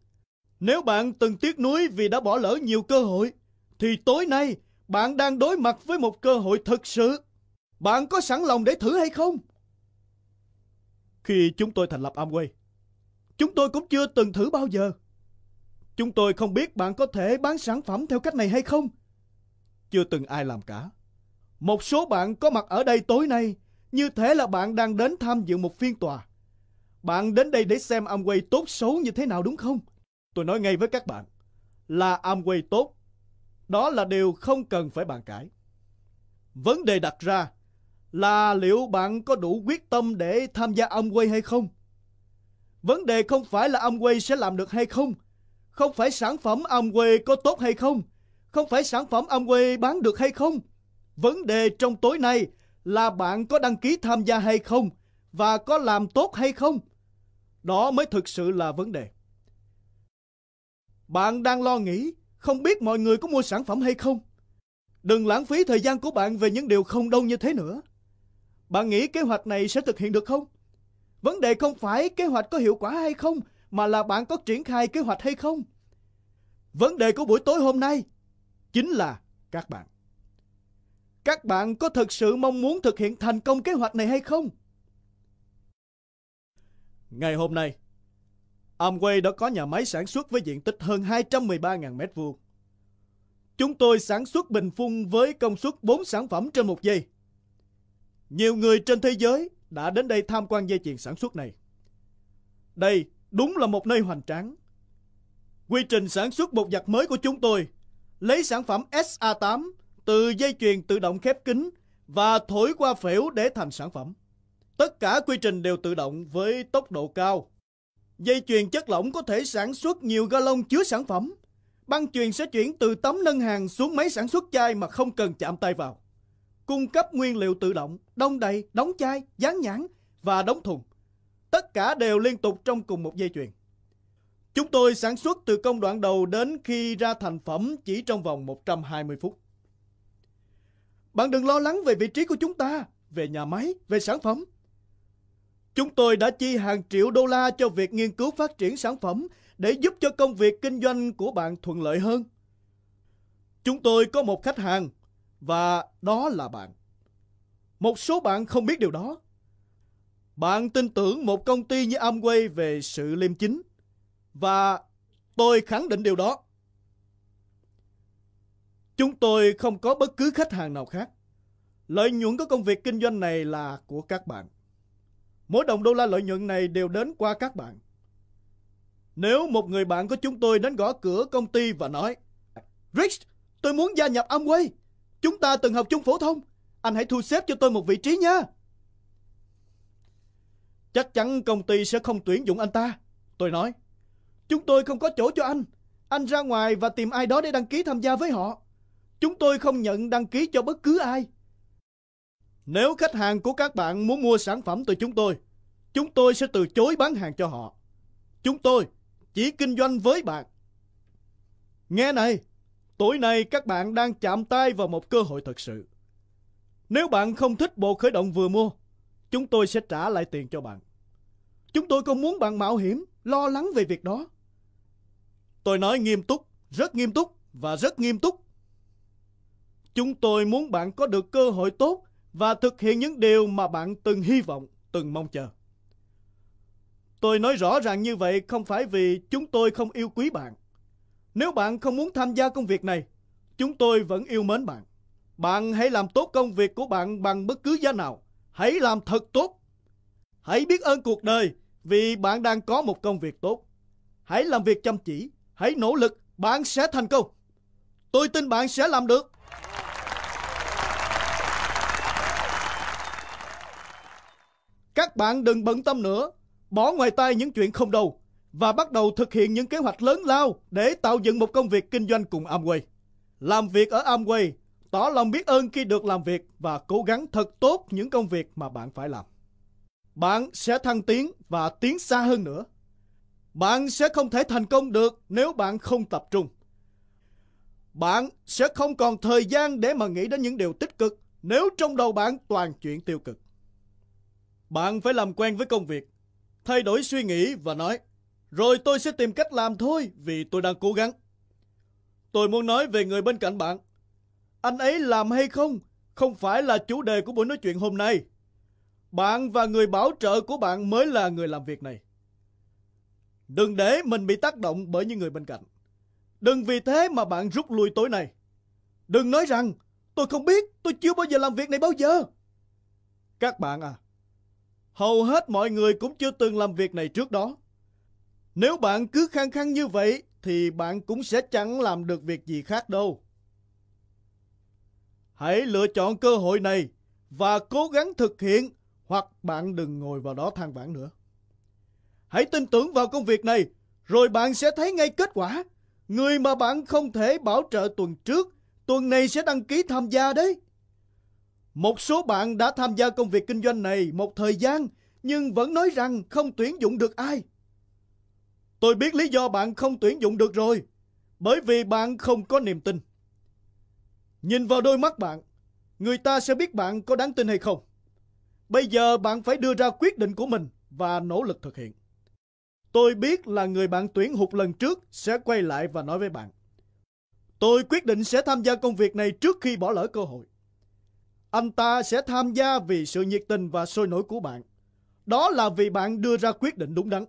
nếu bạn từng tiếc nuối vì đã bỏ lỡ nhiều cơ hội, thì tối nay bạn đang đối mặt với một cơ hội thực sự. Bạn có sẵn lòng để thử hay không? Khi chúng tôi thành lập Amway, Chúng tôi cũng chưa từng thử bao giờ. Chúng tôi không biết bạn có thể bán sản phẩm theo cách này hay không. Chưa từng ai làm cả. Một số bạn có mặt ở đây tối nay, như thế là bạn đang đến tham dự một phiên tòa. Bạn đến đây để xem Amway tốt xấu như thế nào đúng không? Tôi nói ngay với các bạn là Amway tốt. Đó là điều không cần phải bàn cãi. Vấn đề đặt ra là liệu bạn có đủ quyết tâm để tham gia Amway hay không? Vấn đề không phải là Amway sẽ làm được hay không, không phải sản phẩm Amway có tốt hay không, không phải sản phẩm Amway bán được hay không. Vấn đề trong tối nay là bạn có đăng ký tham gia hay không và có làm tốt hay không. Đó mới thực sự là vấn đề. Bạn đang lo nghĩ không biết mọi người có mua sản phẩm hay không. Đừng lãng phí thời gian của bạn về những điều không đâu như thế nữa. Bạn nghĩ kế hoạch này sẽ thực hiện được không? Vấn đề không phải kế hoạch có hiệu quả hay không, mà là bạn có triển khai kế hoạch hay không. Vấn đề của buổi tối hôm nay chính là các bạn. Các bạn có thực sự mong muốn thực hiện thành công kế hoạch này hay không? Ngày hôm nay, Amway đã có nhà máy sản xuất với diện tích hơn 213.000 m2. Chúng tôi sản xuất bình phun với công suất 4 sản phẩm trên một giây. Nhiều người trên thế giới đã đến đây tham quan dây chuyền sản xuất này. Đây đúng là một nơi hoành tráng. Quy trình sản xuất bột giặt mới của chúng tôi lấy sản phẩm SA8 từ dây chuyền tự động khép kín và thổi qua phễu để thành sản phẩm. Tất cả quy trình đều tự động với tốc độ cao. Dây chuyền chất lỏng có thể sản xuất nhiều galon chứa sản phẩm. Băng chuyền sẽ chuyển từ tấm nâng hàng xuống máy sản xuất chai mà không cần chạm tay vào cung cấp nguyên liệu tự động, đông đầy, đóng chai, dán nhãn và đóng thùng. Tất cả đều liên tục trong cùng một dây chuyền. Chúng tôi sản xuất từ công đoạn đầu đến khi ra thành phẩm chỉ trong vòng 120 phút. Bạn đừng lo lắng về vị trí của chúng ta, về nhà máy, về sản phẩm. Chúng tôi đã chi hàng triệu đô la cho việc nghiên cứu phát triển sản phẩm để giúp cho công việc kinh doanh của bạn thuận lợi hơn. Chúng tôi có một khách hàng và đó là bạn. Một số bạn không biết điều đó. Bạn tin tưởng một công ty như Amway về sự liêm chính. Và tôi khẳng định điều đó. Chúng tôi không có bất cứ khách hàng nào khác. Lợi nhuận của công việc kinh doanh này là của các bạn. Mỗi đồng đô la lợi nhuận này đều đến qua các bạn. Nếu một người bạn của chúng tôi đến gõ cửa công ty và nói Rich, tôi muốn gia nhập Amway. Chúng ta từng học chung phổ thông Anh hãy thu xếp cho tôi một vị trí nha Chắc chắn công ty sẽ không tuyển dụng anh ta Tôi nói Chúng tôi không có chỗ cho anh Anh ra ngoài và tìm ai đó để đăng ký tham gia với họ Chúng tôi không nhận đăng ký cho bất cứ ai Nếu khách hàng của các bạn muốn mua sản phẩm từ chúng tôi Chúng tôi sẽ từ chối bán hàng cho họ Chúng tôi chỉ kinh doanh với bạn Nghe này Tối nay các bạn đang chạm tay vào một cơ hội thật sự. Nếu bạn không thích bộ khởi động vừa mua, chúng tôi sẽ trả lại tiền cho bạn. Chúng tôi không muốn bạn mạo hiểm, lo lắng về việc đó. Tôi nói nghiêm túc, rất nghiêm túc và rất nghiêm túc. Chúng tôi muốn bạn có được cơ hội tốt và thực hiện những điều mà bạn từng hy vọng, từng mong chờ. Tôi nói rõ ràng như vậy không phải vì chúng tôi không yêu quý bạn, nếu bạn không muốn tham gia công việc này, chúng tôi vẫn yêu mến bạn. Bạn hãy làm tốt công việc của bạn bằng bất cứ giá nào. Hãy làm thật tốt. Hãy biết ơn cuộc đời vì bạn đang có một công việc tốt. Hãy làm việc chăm chỉ, hãy nỗ lực, bạn sẽ thành công. Tôi tin bạn sẽ làm được. Các bạn đừng bận tâm nữa, bỏ ngoài tai những chuyện không đâu và bắt đầu thực hiện những kế hoạch lớn lao để tạo dựng một công việc kinh doanh cùng Amway. Làm việc ở Amway, tỏ lòng biết ơn khi được làm việc và cố gắng thật tốt những công việc mà bạn phải làm. Bạn sẽ thăng tiến và tiến xa hơn nữa. Bạn sẽ không thể thành công được nếu bạn không tập trung. Bạn sẽ không còn thời gian để mà nghĩ đến những điều tích cực nếu trong đầu bạn toàn chuyện tiêu cực. Bạn phải làm quen với công việc, thay đổi suy nghĩ và nói rồi tôi sẽ tìm cách làm thôi vì tôi đang cố gắng. Tôi muốn nói về người bên cạnh bạn. Anh ấy làm hay không không phải là chủ đề của buổi nói chuyện hôm nay. Bạn và người bảo trợ của bạn mới là người làm việc này. Đừng để mình bị tác động bởi những người bên cạnh. Đừng vì thế mà bạn rút lui tối nay. Đừng nói rằng tôi không biết, tôi chưa bao giờ làm việc này bao giờ. Các bạn à, hầu hết mọi người cũng chưa từng làm việc này trước đó. Nếu bạn cứ khăng khăng như vậy thì bạn cũng sẽ chẳng làm được việc gì khác đâu. Hãy lựa chọn cơ hội này và cố gắng thực hiện hoặc bạn đừng ngồi vào đó than vãn nữa. Hãy tin tưởng vào công việc này rồi bạn sẽ thấy ngay kết quả. Người mà bạn không thể bảo trợ tuần trước, tuần này sẽ đăng ký tham gia đấy. Một số bạn đã tham gia công việc kinh doanh này một thời gian nhưng vẫn nói rằng không tuyển dụng được ai. Tôi biết lý do bạn không tuyển dụng được rồi, bởi vì bạn không có niềm tin. Nhìn vào đôi mắt bạn, người ta sẽ biết bạn có đáng tin hay không. Bây giờ bạn phải đưa ra quyết định của mình và nỗ lực thực hiện. Tôi biết là người bạn tuyển hụt lần trước sẽ quay lại và nói với bạn. Tôi quyết định sẽ tham gia công việc này trước khi bỏ lỡ cơ hội. Anh ta sẽ tham gia vì sự nhiệt tình và sôi nổi của bạn. Đó là vì bạn đưa ra quyết định đúng đắn.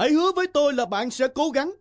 Hãy hứa với tôi là bạn sẽ cố gắng